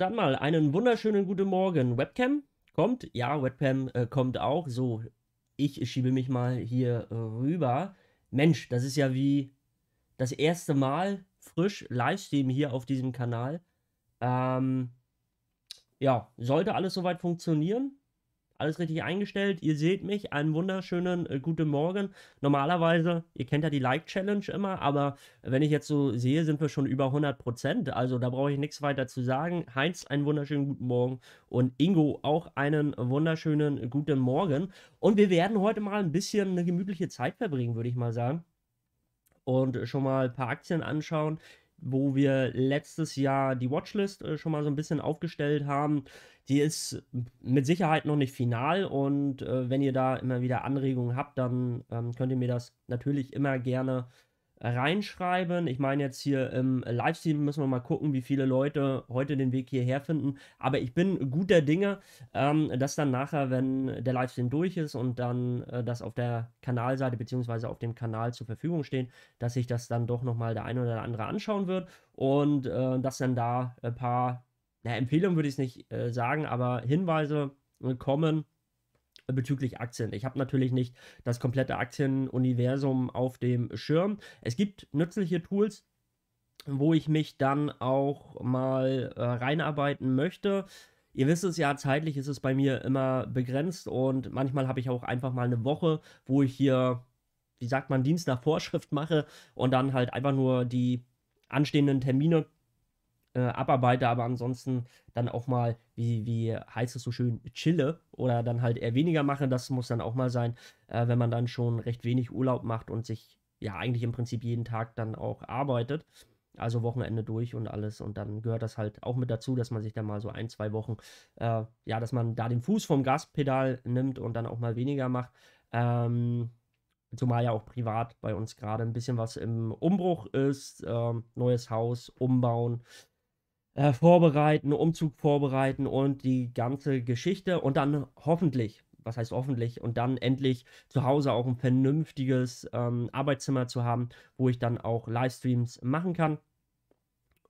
dann mal einen wunderschönen guten Morgen. Webcam kommt? Ja, Webcam äh, kommt auch. So, ich schiebe mich mal hier rüber. Mensch, das ist ja wie das erste Mal frisch Livestream hier auf diesem Kanal. Ähm, ja, sollte alles soweit funktionieren alles richtig eingestellt. Ihr seht mich. Einen wunderschönen äh, guten Morgen. Normalerweise, ihr kennt ja die Like-Challenge immer, aber wenn ich jetzt so sehe, sind wir schon über 100 Prozent. Also da brauche ich nichts weiter zu sagen. Heinz, einen wunderschönen guten Morgen. Und Ingo auch einen wunderschönen guten Morgen. Und wir werden heute mal ein bisschen eine gemütliche Zeit verbringen, würde ich mal sagen. Und schon mal ein paar Aktien anschauen wo wir letztes Jahr die Watchlist äh, schon mal so ein bisschen aufgestellt haben die ist mit Sicherheit noch nicht final und äh, wenn ihr da immer wieder Anregungen habt, dann ähm, könnt ihr mir das natürlich immer gerne reinschreiben. Ich meine jetzt hier im Livestream müssen wir mal gucken, wie viele Leute heute den Weg hierher finden. Aber ich bin guter Dinge, ähm, dass dann nachher, wenn der Livestream durch ist und dann äh, das auf der Kanalseite bzw. auf dem Kanal zur Verfügung steht, dass sich das dann doch nochmal der eine oder andere anschauen wird und äh, dass dann da ein paar na, Empfehlung würde ich es nicht äh, sagen, aber Hinweise kommen bezüglich Aktien. Ich habe natürlich nicht das komplette Aktienuniversum auf dem Schirm. Es gibt nützliche Tools, wo ich mich dann auch mal äh, reinarbeiten möchte. Ihr wisst es ja, zeitlich ist es bei mir immer begrenzt und manchmal habe ich auch einfach mal eine Woche, wo ich hier, wie sagt man, Dienst nach Vorschrift mache und dann halt einfach nur die anstehenden Termine äh, abarbeite, aber ansonsten dann auch mal, wie, wie heißt es so schön, chille oder dann halt eher weniger mache. Das muss dann auch mal sein, äh, wenn man dann schon recht wenig Urlaub macht und sich ja eigentlich im Prinzip jeden Tag dann auch arbeitet. Also Wochenende durch und alles. Und dann gehört das halt auch mit dazu, dass man sich dann mal so ein, zwei Wochen, äh, ja, dass man da den Fuß vom Gaspedal nimmt und dann auch mal weniger macht. Ähm, zumal ja auch privat bei uns gerade ein bisschen was im Umbruch ist. Ähm, neues Haus, umbauen, äh, vorbereiten, Umzug vorbereiten und die ganze Geschichte und dann hoffentlich, was heißt hoffentlich, und dann endlich zu Hause auch ein vernünftiges ähm, Arbeitszimmer zu haben, wo ich dann auch Livestreams machen kann.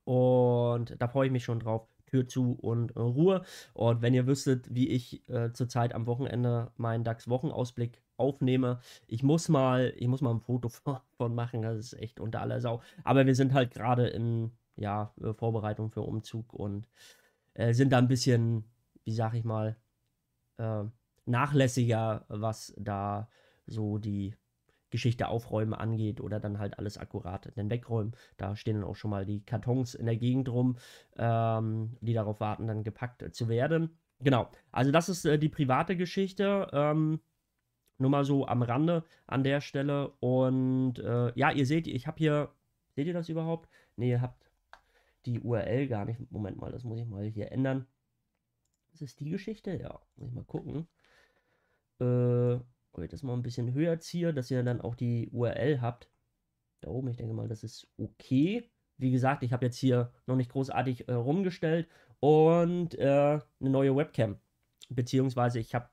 Und da freue ich mich schon drauf. Tür zu und äh, Ruhe. Und wenn ihr wüsstet, wie ich äh, zurzeit am Wochenende meinen DAX-Wochenausblick aufnehme, ich muss mal, ich muss mal ein Foto von, machen, das ist echt unter aller Sau. Aber wir sind halt gerade in ja, äh, Vorbereitung für Umzug und äh, sind da ein bisschen, wie sag ich mal, äh, nachlässiger, was da so die Geschichte aufräumen angeht oder dann halt alles akkurat dann wegräumen. Da stehen dann auch schon mal die Kartons in der Gegend rum, ähm, die darauf warten, dann gepackt zu werden. Genau, also das ist äh, die private Geschichte. Ähm, nur mal so am Rande an der Stelle. Und äh, ja, ihr seht, ich habe hier, seht ihr das überhaupt? Ne, ihr habt die URL gar nicht. Moment mal, das muss ich mal hier ändern. Das ist die Geschichte, ja. Muss ich mal gucken. Äh, ob oh, das mal ein bisschen höher ziehe, dass ihr dann auch die URL habt. Da oben, ich denke mal, das ist okay. Wie gesagt, ich habe jetzt hier noch nicht großartig äh, rumgestellt und äh, eine neue Webcam. Beziehungsweise ich habe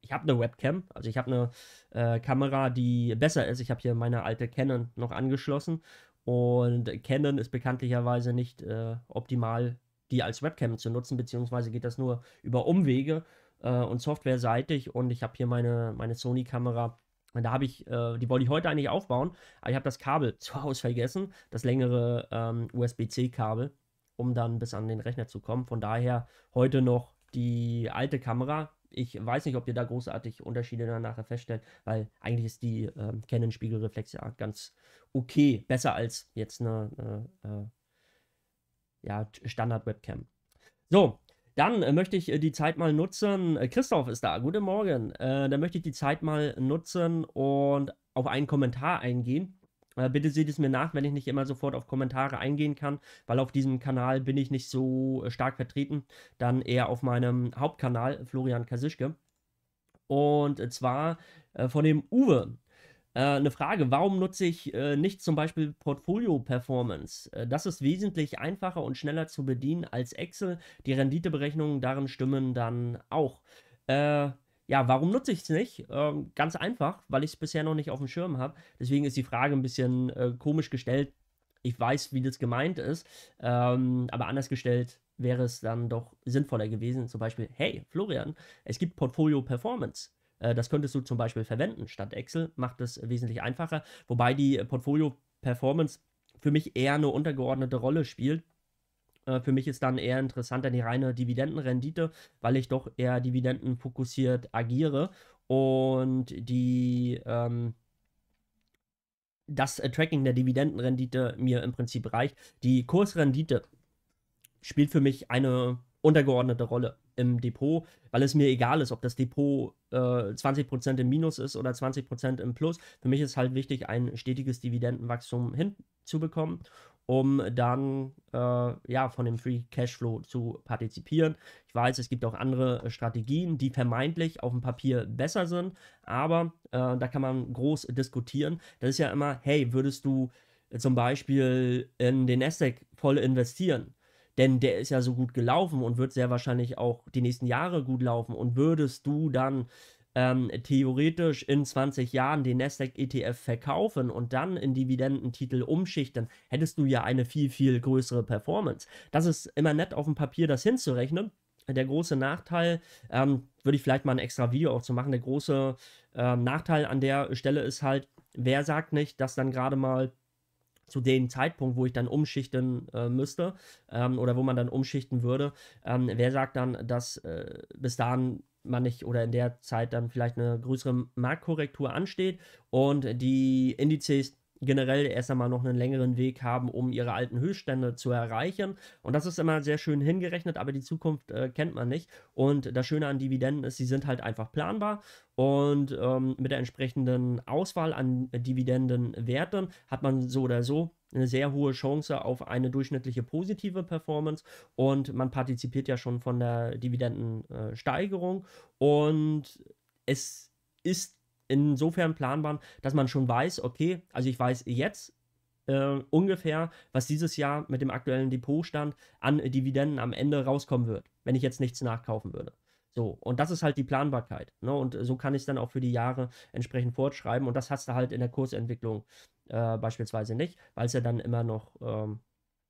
ich habe eine Webcam, also ich habe eine äh, Kamera, die besser ist. Ich habe hier meine alte Canon noch angeschlossen und Canon ist bekanntlicherweise nicht äh, optimal, die als Webcam zu nutzen, beziehungsweise geht das nur über Umwege äh, und softwareseitig. Und ich habe hier meine, meine Sony-Kamera. Da habe ich, äh, die wollte ich heute eigentlich aufbauen, aber ich habe das Kabel zu Hause vergessen, das längere ähm, USB-C-Kabel, um dann bis an den Rechner zu kommen. Von daher heute noch die alte Kamera, ich weiß nicht, ob ihr da großartig Unterschiede nachher feststellt, weil eigentlich ist die äh, Canon Spiegelreflex ja ganz okay, besser als jetzt eine, eine äh, ja, Standard Webcam. So, dann äh, möchte ich äh, die Zeit mal nutzen. Äh, Christoph ist da, guten Morgen. Äh, dann möchte ich die Zeit mal nutzen und auf einen Kommentar eingehen. Äh, bitte seht es mir nach, wenn ich nicht immer sofort auf Kommentare eingehen kann, weil auf diesem Kanal bin ich nicht so äh, stark vertreten, dann eher auf meinem Hauptkanal, Florian Kasischke. Und zwar äh, von dem Uwe eine Frage, warum nutze ich äh, nicht zum Beispiel Portfolio Performance? Äh, das ist wesentlich einfacher und schneller zu bedienen als Excel. Die Renditeberechnungen darin stimmen dann auch. Äh, ja, warum nutze ich es nicht? Ähm, ganz einfach, weil ich es bisher noch nicht auf dem Schirm habe. Deswegen ist die Frage ein bisschen äh, komisch gestellt. Ich weiß, wie das gemeint ist, ähm, aber anders gestellt wäre es dann doch sinnvoller gewesen. Zum Beispiel, hey, Florian, es gibt Portfolio Performance. Äh, das könntest du zum Beispiel verwenden statt Excel, macht es wesentlich einfacher. Wobei die Portfolio Performance für mich eher eine untergeordnete Rolle spielt äh, für mich ist dann eher interessanter die reine Dividendenrendite, weil ich doch eher dividendenfokussiert agiere und die. Ähm, das äh, Tracking der Dividendenrendite mir im Prinzip reicht. Die Kursrendite spielt für mich eine untergeordnete Rolle im Depot, weil es mir egal ist, ob das Depot äh, 20% im Minus ist oder 20% im Plus. Für mich ist halt wichtig, ein stetiges Dividendenwachstum hinzubekommen um dann äh, ja von dem Free Cashflow zu partizipieren. Ich weiß, es gibt auch andere äh, Strategien, die vermeintlich auf dem Papier besser sind, aber äh, da kann man groß diskutieren. Das ist ja immer, hey, würdest du äh, zum Beispiel in den Nasdaq voll investieren? Denn der ist ja so gut gelaufen und wird sehr wahrscheinlich auch die nächsten Jahre gut laufen. Und würdest du dann ähm, theoretisch in 20 Jahren den Nasdaq-ETF verkaufen und dann in Dividendentitel umschichten, hättest du ja eine viel, viel größere Performance. Das ist immer nett auf dem Papier, das hinzurechnen. Der große Nachteil, ähm, würde ich vielleicht mal ein extra Video auch zu machen, der große äh, Nachteil an der Stelle ist halt, wer sagt nicht, dass dann gerade mal zu dem Zeitpunkt, wo ich dann umschichten äh, müsste ähm, oder wo man dann umschichten würde, ähm, wer sagt dann, dass äh, bis dahin man nicht oder in der Zeit dann vielleicht eine größere Marktkorrektur ansteht und die Indizes generell erst einmal noch einen längeren Weg haben, um ihre alten Höchststände zu erreichen. Und das ist immer sehr schön hingerechnet, aber die Zukunft äh, kennt man nicht. Und das Schöne an Dividenden ist, sie sind halt einfach planbar. Und ähm, mit der entsprechenden Auswahl an Dividendenwerten hat man so oder so eine sehr hohe Chance auf eine durchschnittliche positive Performance und man partizipiert ja schon von der Dividendensteigerung und es ist insofern planbar, dass man schon weiß, okay, also ich weiß jetzt äh, ungefähr, was dieses Jahr mit dem aktuellen Depotstand an Dividenden am Ende rauskommen wird, wenn ich jetzt nichts nachkaufen würde. So, und das ist halt die Planbarkeit. Ne? Und so kann ich es dann auch für die Jahre entsprechend fortschreiben. Und das hast du halt in der Kursentwicklung äh, beispielsweise nicht, weil es ja dann immer noch ähm,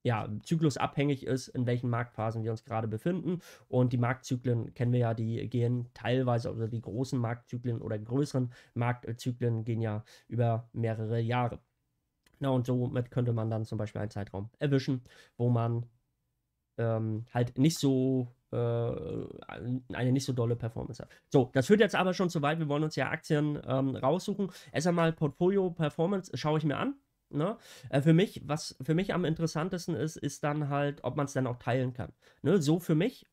ja, zyklusabhängig ist, in welchen Marktphasen wir uns gerade befinden. Und die Marktzyklen kennen wir ja, die gehen teilweise, also die großen Marktzyklen oder größeren Marktzyklen gehen ja über mehrere Jahre. Na, und somit könnte man dann zum Beispiel einen Zeitraum erwischen, wo man ähm, halt nicht so äh, eine nicht so dolle Performance hat. So, das führt jetzt aber schon zu weit. Wir wollen uns ja Aktien ähm, raussuchen. Erst einmal Portfolio Performance schaue ich mir an. Ne? Äh, für mich, was für mich am interessantesten ist, ist dann halt, ob man es dann auch teilen kann. Ne? So für mich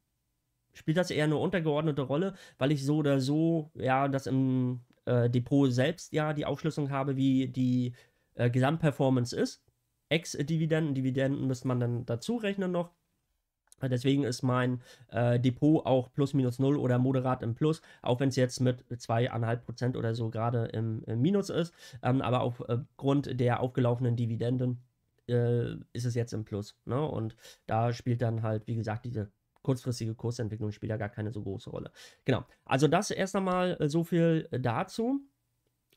spielt das eher eine untergeordnete Rolle, weil ich so oder so, ja, das im äh, Depot selbst ja die Aufschlüsselung habe, wie die äh, Gesamtperformance ist. Ex-Dividenden, Dividenden müsste man dann dazu rechnen noch. Deswegen ist mein äh, Depot auch plus minus null oder moderat im Plus, auch wenn es jetzt mit 2,5% oder so gerade im, im, Minus ist. Ähm, aber aufgrund äh, der aufgelaufenen Dividenden äh, ist es jetzt im Plus. Ne? Und da spielt dann halt, wie gesagt, diese kurzfristige Kursentwicklung spielt da gar keine so große Rolle. Genau. Also das erst einmal äh, so viel dazu.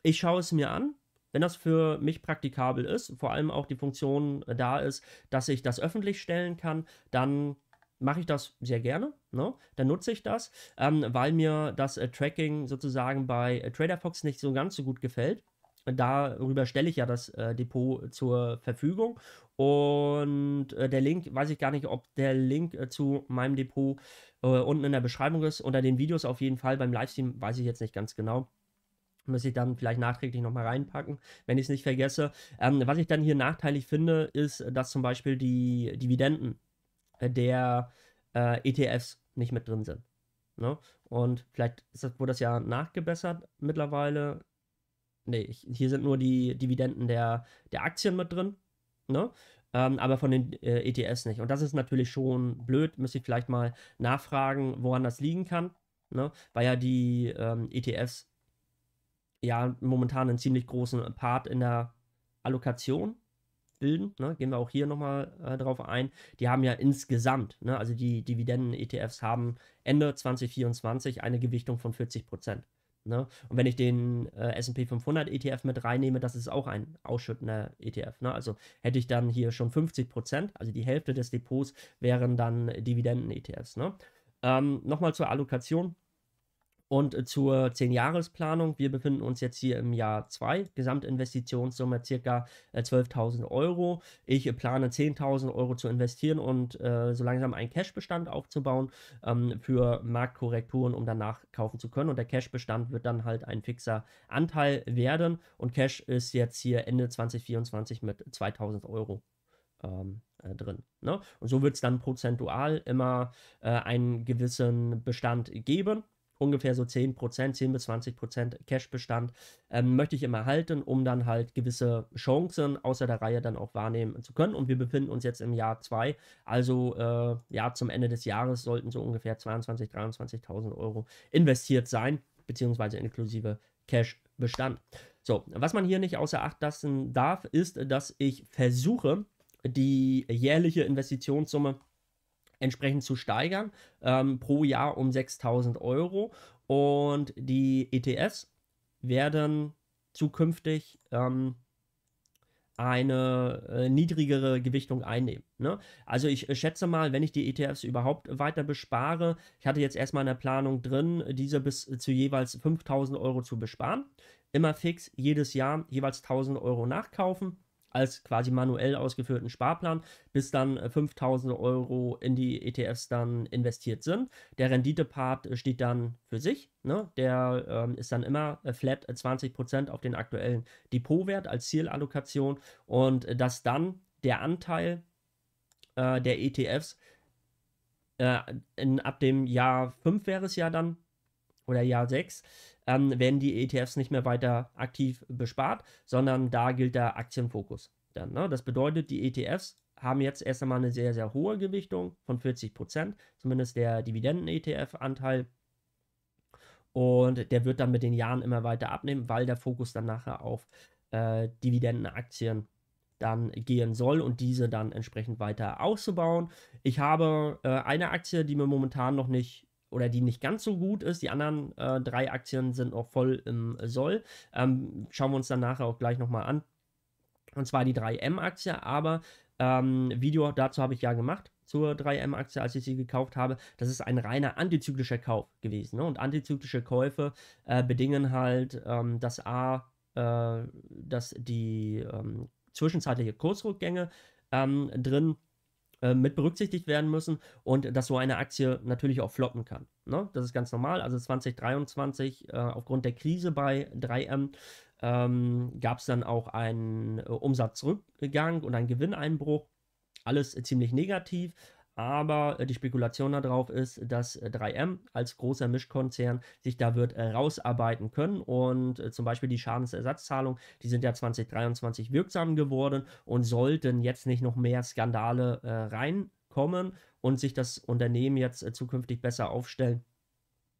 Ich schaue es mir an. Wenn das für mich praktikabel ist, vor allem auch die Funktion äh, da ist, dass ich das öffentlich stellen kann, dann mache ich das sehr gerne. Ne? Dann nutze ich das, ähm, weil mir das äh, Tracking sozusagen bei äh, TraderFox nicht so ganz so gut gefällt. Darüber stelle ich ja das äh, Depot zur Verfügung. Und äh, der Link, weiß ich gar nicht, ob der Link äh, zu meinem Depot äh, unten in der Beschreibung ist. Unter den Videos auf jeden Fall. Beim Livestream weiß ich jetzt nicht ganz genau. Muss ich dann vielleicht nachträglich nochmal reinpacken, wenn ich es nicht vergesse. Ähm, was ich dann hier nachteilig finde, ist, dass zum Beispiel die Dividenden der äh, ETFs nicht mit drin sind. Ne? Und vielleicht das, wurde das ja nachgebessert mittlerweile. Nee, ich, hier sind nur die Dividenden der, der Aktien mit drin. Ne? Ähm, aber von den äh, ETFs nicht. Und das ist natürlich schon blöd. Müsste ich vielleicht mal nachfragen, woran das liegen kann. Ne? Weil ja die ähm, ETFs ja momentan einen ziemlich großen Part in der Allokation bilden. Ne? Gehen wir auch hier nochmal äh, drauf ein. Die haben ja insgesamt, ne? also die Dividenden-ETFs haben Ende 2024 eine Gewichtung von 40 Prozent. Ne? Und wenn ich den äh, SP 500 ETF mit reinnehme, das ist auch ein ausschüttender ETF. Ne? Also hätte ich dann hier schon 50 Prozent, also die Hälfte des Depots wären dann Dividenden-ETFs. Ne? Ähm, Nochmal zur Allokation. Und äh, zur 10 jahres planung wir befinden uns jetzt hier im Jahr 2, Gesamtinvestitionssumme ca. 12.000 äh, Euro. Ich äh, plane 10.000 Euro zu investieren und äh, so langsam einen Cash-Bestand aufzubauen ähm, für Marktkorrekturen, um danach kaufen zu können. Und der Cash-Bestand wird dann halt ein fixer Anteil werden. Und Cash ist jetzt hier Ende 2024 mit 2.000 Euro ähm, äh, drin. Ne? Und so wird es dann prozentual immer äh, einen gewissen Bestand geben ungefähr so 10%, Prozent, 10 bis 20% Prozent Cash-Bestand ähm, möchte ich immer halten, um dann halt gewisse Chancen außer der Reihe dann auch wahrnehmen zu können. Und wir befinden uns jetzt im Jahr 2, also äh, ja, zum Ende des Jahres sollten so ungefähr 22.000, 23.000 Euro investiert sein, beziehungsweise inklusive Cash-Bestand. So, was man hier nicht außer Acht lassen darf, ist, dass ich versuche, die jährliche Investitionssumme entsprechend zu steigern, ähm, pro Jahr um 6000 Euro. Und die ETFs werden zukünftig ähm, eine äh, niedrigere Gewichtung einnehmen. Ne? Also ich äh, schätze mal, wenn ich die ETFs überhaupt weiter bespare, ich hatte jetzt erstmal eine Planung drin, diese bis zu jeweils 5000 Euro zu besparen. Immer fix, jedes Jahr jeweils 1000 Euro nachkaufen als quasi manuell ausgeführten Sparplan, bis dann 5000 äh, Euro in die ETFs dann investiert sind. Der Renditepart äh, steht dann für sich. Ne? Der ähm, ist dann immer äh, flat 20% auf den aktuellen Depotwert als Zielallokation und dass dann der Anteil äh, der ETFs äh, in, ab dem Jahr 5 wäre es ja dann oder Jahr 6 ähm, werden die ETFs nicht mehr weiter aktiv bespart, sondern da gilt der Aktienfokus. Dann, ne? Das bedeutet, die ETFs haben jetzt erst einmal eine sehr, sehr hohe Gewichtung von 40 Prozent, zumindest der Dividenden-ETF-Anteil. Und der wird dann mit den Jahren immer weiter abnehmen, weil der Fokus dann nachher auf äh, Dividendenaktien dann gehen soll und diese dann entsprechend weiter auszubauen. Ich habe äh, eine Aktie, die mir momentan noch nicht oder die nicht ganz so gut ist. Die anderen äh, drei Aktien sind auch voll im Soll. Ähm, schauen wir uns dann nachher auch gleich nochmal an. Und zwar die 3M-Aktie, aber ähm, Video dazu habe ich ja gemacht zur 3M-Aktie, als ich sie gekauft habe. Das ist ein reiner antizyklischer Kauf gewesen. Ne? Und antizyklische Käufe äh, bedingen halt, ähm, dass A, äh, dass die ähm, zwischenzeitliche Kursrückgänge ähm, drin sind äh, mit berücksichtigt werden müssen und dass so eine Aktie natürlich auch floppen kann. Ne? Das ist ganz normal. Also 2023 äh, aufgrund der Krise bei 3M ähm, gab es dann auch einen äh, Umsatzrückgang und einen Gewinneinbruch. Alles äh, ziemlich negativ, aber äh, die Spekulation darauf ist, dass 3M äh, als großer Mischkonzern sich da wird äh, rausarbeiten können. Und zum Beispiel die Schadensersatzzahlung, die sind ja 2023 wirksam geworden und sollten jetzt nicht noch mehr Skandale äh, reinkommen und sich das Unternehmen jetzt zukünftig besser aufstellen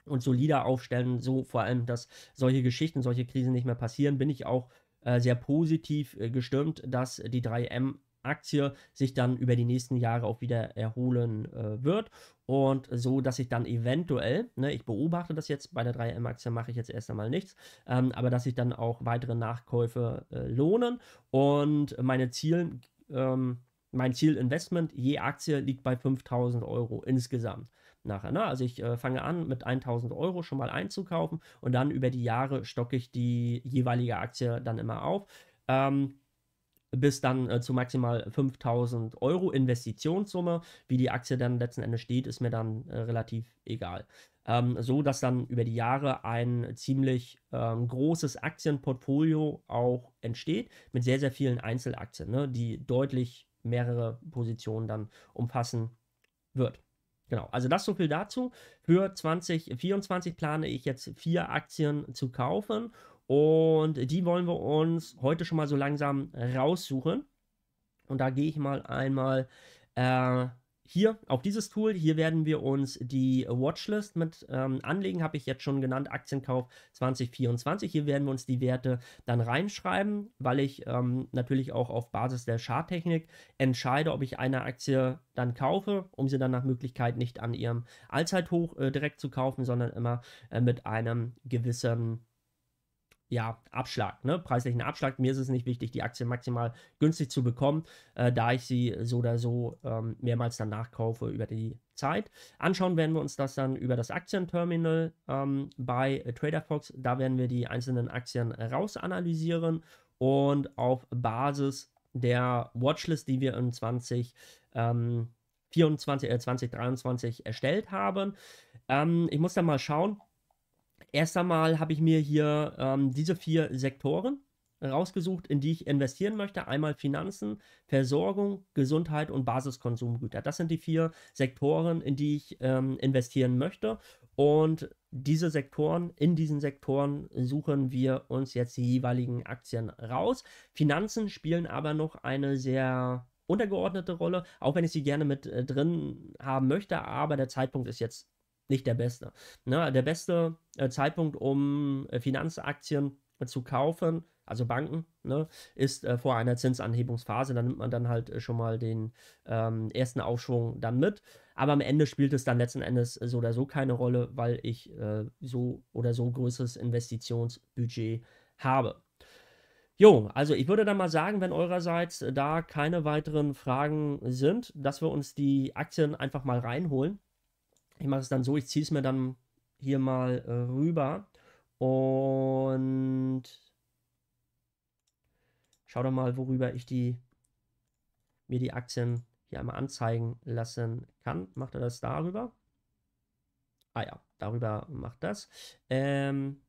und solider aufstellen, so vor allem, dass solche Geschichten, solche Krisen nicht mehr passieren, bin ich auch äh, sehr positiv gestimmt, dass die 3M Aktie sich dann über die nächsten Jahre auch wieder erholen äh, wird. Und so, dass ich dann eventuell, ne, ich beobachte das jetzt, bei der 3M-Aktie mache ich jetzt erst einmal nichts, ähm, aber dass sich dann auch weitere Nachkäufe äh, lohnen. Und meine Zielen, ähm, mein Zielinvestment je Aktie liegt bei 5000 Euro insgesamt nachher. Ne? Also ich äh, fange an, mit 1000 Euro schon mal einzukaufen und dann über die Jahre stocke ich die jeweilige Aktie dann immer auf. Ähm, bis dann äh, zu maximal 5000 Euro Investitionssumme. Wie die Aktie dann letzten Endes steht, ist mir dann äh, relativ egal. Ähm, so dass dann über die Jahre ein ziemlich ähm, großes Aktienportfolio auch entsteht mit sehr, sehr vielen Einzelaktien, ne, die deutlich mehrere Positionen dann umfassen wird. Genau, also das so viel dazu. Für 2024 plane ich jetzt vier Aktien zu kaufen und die wollen wir uns heute schon mal so langsam raussuchen. Und da gehe ich mal einmal äh, hier auf dieses Tool. Hier werden wir uns die Watchlist mit ähm, anlegen, habe ich jetzt schon genannt, Aktienkauf 2024. Hier werden wir uns die Werte dann reinschreiben, weil ich ähm, natürlich auch auf Basis der Charttechnik entscheide, ob ich eine Aktie dann kaufe, um sie dann nach Möglichkeit nicht an ihrem Allzeithoch äh, direkt zu kaufen, sondern immer äh, mit einem gewissen ja, Abschlag, ne? preislichen Abschlag. Mir ist es nicht wichtig, die Aktie maximal günstig zu bekommen, äh, da ich sie so oder so ähm, mehrmals dann nachkaufe über die Zeit. Anschauen werden wir uns das dann über das Aktienterminal ähm, bei TraderFox. Da werden wir die einzelnen Aktien rausanalysieren und auf Basis der Watchlist, die wir in 20 ähm, 24, äh, 2023 erstellt haben. Ähm, ich muss dann mal schauen, Erst einmal habe ich mir hier ähm, diese vier Sektoren rausgesucht, in die ich investieren möchte. Einmal Finanzen, Versorgung, Gesundheit und Basiskonsumgüter. Das sind die vier Sektoren, in die ich ähm, investieren möchte. Und diese Sektoren, in diesen Sektoren suchen wir uns jetzt die jeweiligen Aktien raus. Finanzen spielen aber noch eine sehr untergeordnete Rolle, auch wenn ich sie gerne mit äh, drin haben möchte, aber der Zeitpunkt ist jetzt nicht der beste. Ne? Der beste äh, Zeitpunkt, um äh, Finanzaktien äh, zu kaufen, also Banken, ne, ist äh, vor einer Zinsanhebungsphase. Da nimmt man dann halt äh, schon mal den ähm, ersten Aufschwung dann mit. Aber am Ende spielt es dann letzten Endes äh, so oder so keine Rolle, weil ich so oder so größeres Investitionsbudget habe. Jo, also ich würde dann mal sagen, wenn eurerseits da keine weiteren Fragen sind, dass wir uns die Aktien einfach mal reinholen ich mache es dann so, ich ziehe es mir dann hier mal äh, rüber und schau doch mal, worüber ich die mir die Aktien hier einmal anzeigen lassen kann. Macht er das darüber? Ah ja, darüber macht das. Ähm,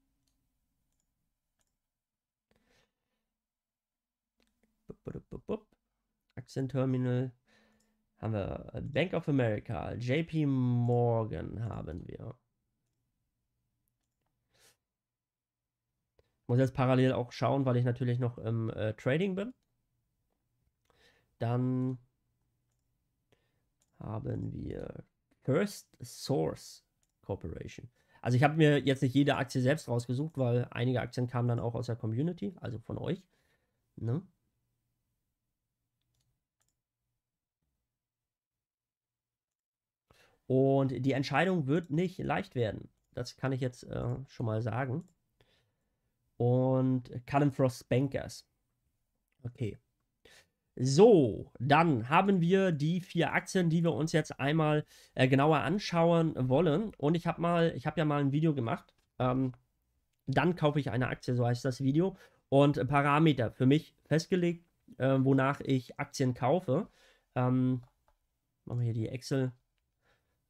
Aktienterminal haben wir äh, Bank of America, JP Morgan haben wir. Muss jetzt parallel auch schauen, weil ich natürlich noch im äh, Trading bin. Dann haben wir First Source Corporation. Also ich habe mir jetzt nicht jede Aktie selbst rausgesucht, weil einige Aktien kamen dann auch aus der Community, also von euch. Ne? Und die Entscheidung wird nicht leicht werden. Das kann ich jetzt äh, schon mal sagen. Und Cullen Frost Bankers. Okay. So, dann haben wir die vier Aktien, die wir uns jetzt einmal äh, genauer anschauen wollen. Und ich habe mal, ich habe ja mal ein Video gemacht. Ähm, dann kaufe ich eine Aktie, so heißt das Video. Und Parameter für mich festgelegt, äh, wonach ich Aktien kaufe. Ähm, machen wir hier die Excel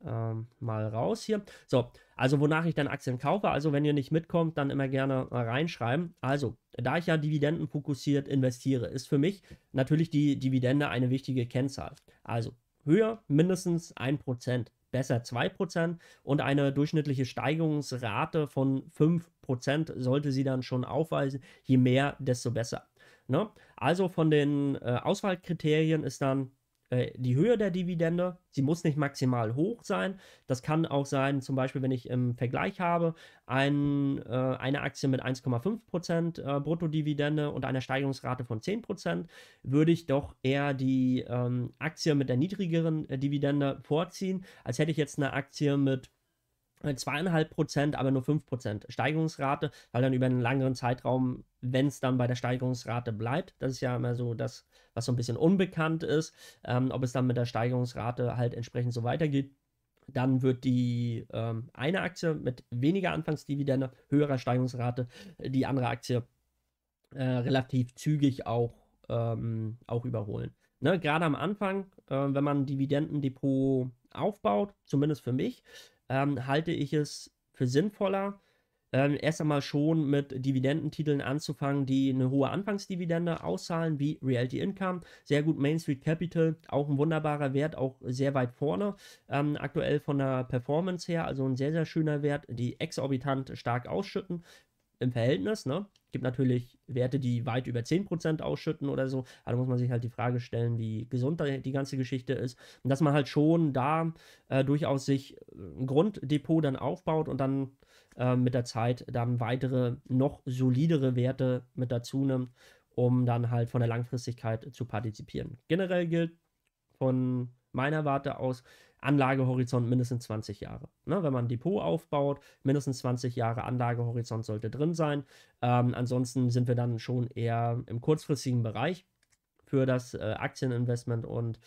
ähm, mal raus hier. So, also wonach ich dann Aktien kaufe. Also wenn ihr nicht mitkommt, dann immer gerne mal reinschreiben. Also, da ich ja dividendenfokussiert investiere, ist für mich natürlich die Dividende eine wichtige Kennzahl. Also höher mindestens 1%, besser 2% und eine durchschnittliche Steigerungsrate von 5% sollte sie dann schon aufweisen. Je mehr, desto besser. Ne? Also von den äh, Auswahlkriterien ist dann äh, die Höhe der Dividende. Sie muss nicht maximal hoch sein. Das kann auch sein, zum Beispiel, wenn ich im Vergleich habe, ein, äh, eine Aktie mit 1,5% äh, Bruttodividende und einer Steigerungsrate von 10%, würde ich doch eher die ähm, Aktie mit der niedrigeren äh, Dividende vorziehen, als hätte ich jetzt eine Aktie mit äh, zweieinhalb Prozent, aber nur fünf Prozent Steigerungsrate, weil dann über einen langeren Zeitraum, wenn es dann bei der Steigerungsrate bleibt, das ist ja immer so das, was so ein bisschen unbekannt ist, ähm, ob es dann mit der Steigerungsrate halt entsprechend so weitergeht, dann wird die ähm, eine Aktie mit weniger Anfangsdividende, höherer Steigerungsrate, äh, die andere Aktie äh, relativ zügig auch, ähm, auch überholen. Ne, Gerade am Anfang, äh, wenn man ein Dividendendepot aufbaut, zumindest für mich, ähm, halte ich es für sinnvoller, ähm, erst einmal schon mit Dividendentiteln anzufangen, die eine hohe Anfangsdividende auszahlen, wie Realty Income. Sehr gut, Main Street Capital, auch ein wunderbarer Wert, auch sehr weit vorne. Ähm, aktuell von der Performance her, also ein sehr, sehr schöner Wert, die exorbitant stark ausschütten im Verhältnis. Ne? Gibt natürlich Werte, die weit über 10% ausschütten oder so. Da muss man sich halt die Frage stellen, wie gesund die ganze Geschichte ist. Und dass man halt schon da äh, durchaus sich äh, ein Grunddepot dann aufbaut und dann äh, mit der Zeit dann weitere, noch solidere Werte mit dazu nimmt, um dann halt von der Langfristigkeit zu partizipieren. Generell gilt von meiner Warte aus, Anlagehorizont mindestens 20 Jahre. Ne? Wenn man ein Depot aufbaut, mindestens 20 Jahre Anlagehorizont sollte drin sein. Ähm, ansonsten sind wir dann schon eher im kurzfristigen Bereich für das äh, Aktieninvestment und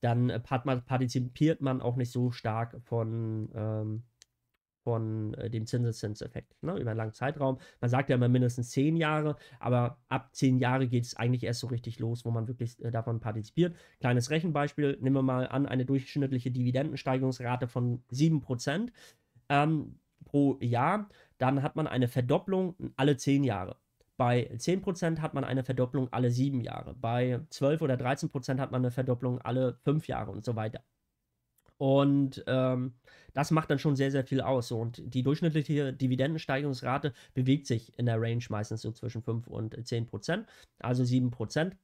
dann äh, partizipiert man auch nicht so stark von ähm, von äh, dem Zinseszinseffekt ne, über einen langen Zeitraum. Man sagt ja immer mindestens zehn Jahre, aber ab zehn Jahre geht es eigentlich erst so richtig los, wo man wirklich äh, davon partizipiert. Kleines Rechenbeispiel, nehmen wir mal an, eine durchschnittliche Dividendensteigerungsrate von 7% ähm, pro Jahr, dann hat man eine Verdopplung alle zehn Jahre. Bei 10% hat man eine Verdopplung alle sieben Jahre. Bei 12 oder 13% hat man eine Verdopplung alle fünf Jahre und so weiter. Und ähm, das macht dann schon sehr, sehr viel aus. So. Und die durchschnittliche Dividendensteigerungsrate bewegt sich in der Range meistens so zwischen 5 und 10 Prozent, also 7 Prozent.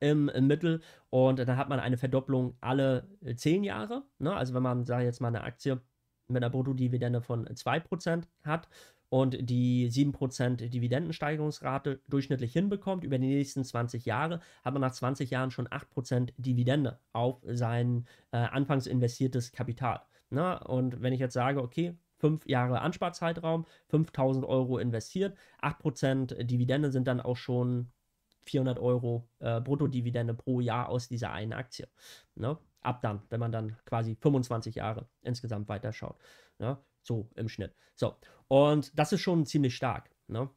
Im, im, Mittel und dann hat man eine Verdopplung alle 10 äh, Jahre. Ne? Also wenn man, sage ich jetzt mal, eine Aktie mit einer Bruttodividende von 2% Prozent hat und die 7% Dividendensteigerungsrate durchschnittlich hinbekommt über die nächsten 20 Jahre, hat man nach 20 Jahren schon 8% Dividende auf sein äh, anfangs investiertes Kapital. Na, und wenn ich jetzt sage, okay, 5 Jahre Ansparzeitraum, 5000 Euro investiert, 8% Dividende sind dann auch schon 400 Euro äh, Bruttodividende pro Jahr aus dieser einen Aktie. Ne? Ab dann, wenn man dann quasi 25 Jahre insgesamt weiterschaut. Ne? So im Schnitt. So. Und das ist schon ziemlich stark. Ne?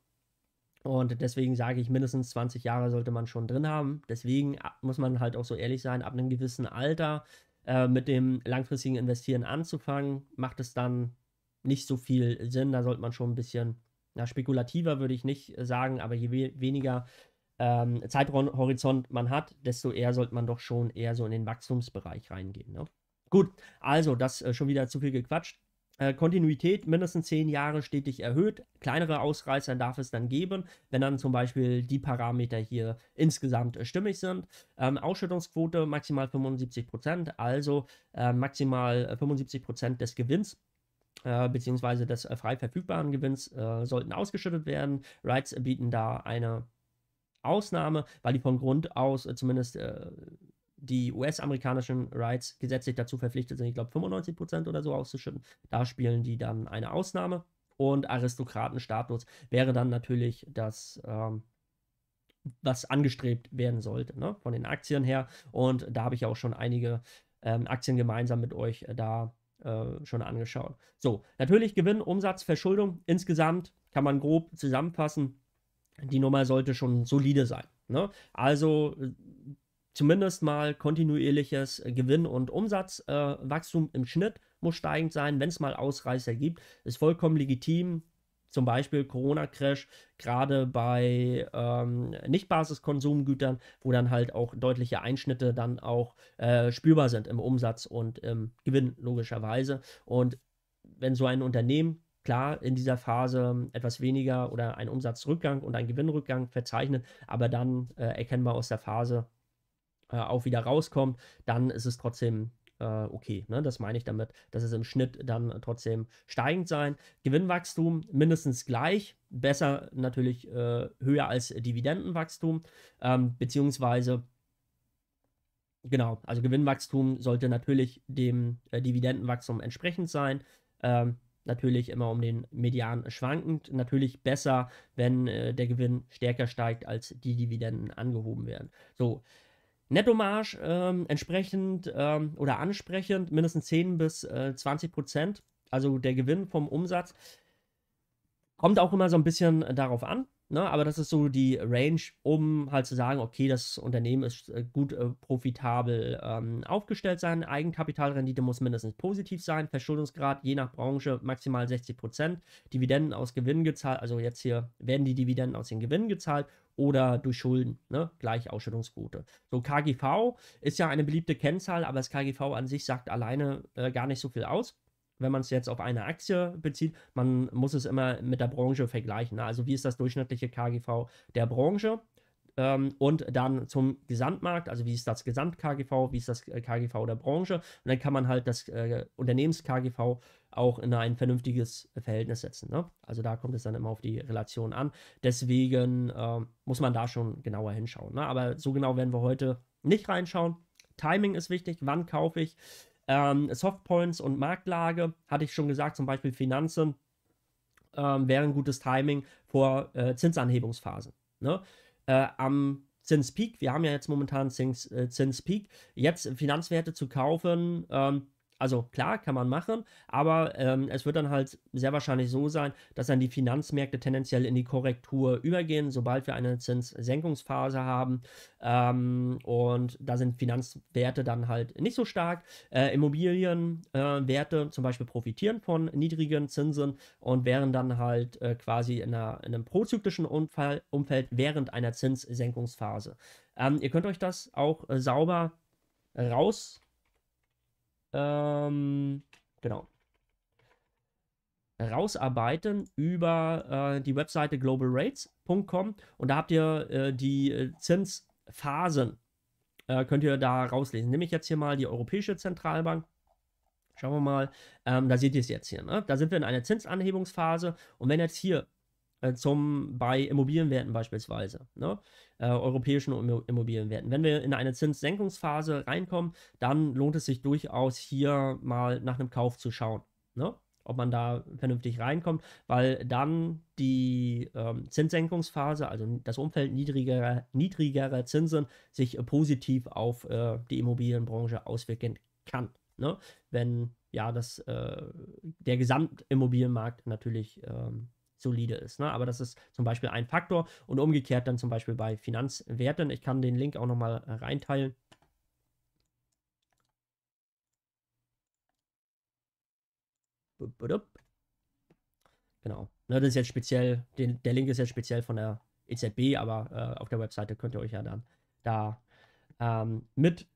Und deswegen sage ich, mindestens 20 Jahre sollte man schon drin haben. Deswegen äh, muss man halt auch so ehrlich sein, ab einem gewissen Alter äh, mit dem langfristigen Investieren anzufangen, macht es dann nicht so viel Sinn. Da sollte man schon ein bisschen, na, spekulativer würde ich nicht äh, sagen, aber je we weniger ähm, Zeithorizont man hat, desto eher sollte man doch schon eher so in den Wachstumsbereich reingehen. Ne? Gut, also das äh, schon wieder zu viel gequatscht. Äh, Kontinuität mindestens zehn Jahre stetig erhöht. Kleinere Ausreißer darf es dann geben, wenn dann zum Beispiel die Parameter hier insgesamt äh, stimmig sind. Ähm, Ausschüttungsquote maximal 75%, Prozent, also äh, maximal 75% äh, Prozent des Gewinns bzw. des frei verfügbaren Gewinns sollten ausgeschüttet werden. Rights bieten da eine Ausnahme, weil die von Grund aus zumindest die US-amerikanischen Rights gesetzlich dazu verpflichtet sind, ich glaube 95% oder so auszuschütten. Da spielen die dann eine Ausnahme. Und Aristokratenstatus wäre dann natürlich das, ähm, was angestrebt werden sollte, ne? von den Aktien her. Und da habe ich auch schon einige ähm, Aktien gemeinsam mit euch äh, da äh, schon angeschaut. So, natürlich Gewinn, Umsatz, Verschuldung. Insgesamt kann man grob zusammenfassen, die Nummer sollte schon solide sein. Ne? Also äh, zumindest mal kontinuierliches äh, Gewinn- und Umsatzwachstum äh, im Schnitt muss steigend sein, wenn es mal Ausreißer gibt. Ist vollkommen legitim, zum Beispiel Corona-Crash, gerade bei ähm, Nicht-Basiskonsumgütern, wo dann halt auch deutliche Einschnitte dann auch äh, spürbar sind im Umsatz und im Gewinn, logischerweise. Und wenn so ein Unternehmen klar in dieser Phase etwas weniger oder einen Umsatzrückgang und einen Gewinnrückgang verzeichnet, aber dann äh, erkennbar aus der Phase äh, auch wieder rauskommt, dann ist es trotzdem äh, okay. Ne? Das meine ich damit, dass es im Schnitt dann trotzdem steigend sein. Gewinnwachstum mindestens gleich, besser natürlich äh, höher als Dividendenwachstum, ähm, beziehungsweise genau, also Gewinnwachstum sollte natürlich dem äh, Dividendenwachstum entsprechend sein. Ähm, natürlich immer um den Median schwankend. Natürlich besser, wenn äh, der Gewinn stärker steigt, als die Dividenden angehoben werden. So, Nettomarsch ähm, entsprechend ähm, oder ansprechend mindestens 10 bis äh, 20 Prozent, also der Gewinn vom Umsatz. Kommt auch immer so ein bisschen äh, darauf an, Ne? Aber das ist so die Range, um halt zu sagen, okay, das Unternehmen ist äh, gut äh, profitabel ähm, aufgestellt sein. Eigenkapitalrendite muss mindestens positiv sein. Verschuldungsgrad je nach Branche maximal 60 Prozent. Dividenden aus Gewinn gezahlt. Also jetzt hier werden die Dividenden aus den Gewinnen gezahlt oder durch Schulden, ne? gleich Ausschüttungsquote. So KGV ist ja eine beliebte Kennzahl, aber das KGV an sich sagt alleine äh, gar nicht so viel aus wenn man es jetzt auf eine Aktie bezieht, man muss es immer mit der Branche vergleichen. Ne? Also wie ist das durchschnittliche KGV der Branche? Ähm, und dann zum Gesamtmarkt, also wie ist das Gesamt-KGV, wie ist das äh, KGV der Branche? Und dann kann man halt das äh, Unternehmens-KGV auch in ein vernünftiges Verhältnis setzen. Ne? Also da kommt es dann immer auf die Relation an. Deswegen äh, muss man da schon genauer hinschauen. Ne? Aber so genau werden wir heute nicht reinschauen. Timing ist wichtig, wann kaufe ich, ähm, Softpoints und Marktlage, hatte ich schon gesagt, zum Beispiel Finanzen, ähm, wäre ein gutes Timing vor äh, Zinsanhebungsphasen. Ne? Äh, am Zinspeak, wir haben ja jetzt momentan Zins, äh, Zinspeak, jetzt Finanzwerte zu kaufen, ähm, also klar, kann man machen, aber ähm, es wird dann halt sehr wahrscheinlich so sein, dass dann die Finanzmärkte tendenziell in die Korrektur übergehen, sobald wir eine Zinssenkungsphase haben. Ähm, und da sind Finanzwerte dann halt nicht so stark. Äh, Immobilienwerte äh, zum Beispiel profitieren von niedrigen Zinsen und wären dann halt äh, quasi in, einer, in, einem prozyklischen Umfall, Umfeld während einer Zinssenkungsphase. Ähm, ihr könnt euch das auch äh, sauber raus ähm, genau, rausarbeiten über äh, die Webseite globalrates.com und da habt ihr äh, die äh, Zinsphasen, äh, könnt ihr da rauslesen. Nehme ich jetzt hier mal die Europäische Zentralbank. Schauen wir mal, ähm, da seht ihr es jetzt hier. Ne? Da sind wir in einer Zinsanhebungsphase und wenn jetzt hier äh, zum bei Immobilienwerten beispielsweise, ne, äh, europäischen Immobilienwerten. Wenn wir in eine Zinssenkungsphase reinkommen, dann lohnt es sich durchaus hier mal nach einem Kauf zu schauen. Ne? ob man da vernünftig reinkommt, weil dann die ähm, Zinssenkungsphase, also das Umfeld niedrigerer, niedrigerer Zinsen, sich äh, positiv auf äh, die Immobilienbranche auswirken kann. Ne? Wenn ja das, äh, der Gesamtimmobilienmarkt natürlich ähm, solide ist. Ne? Aber das ist zum Beispiel ein Faktor und umgekehrt dann zum Beispiel bei Finanzwerten. Ich kann den Link auch nochmal äh, reinteilen. Genau. Ne, das ist jetzt speziell, den, der Link ist jetzt speziell von der EZB, aber äh, auf der Webseite könnt ihr euch ja dann da ähm, mit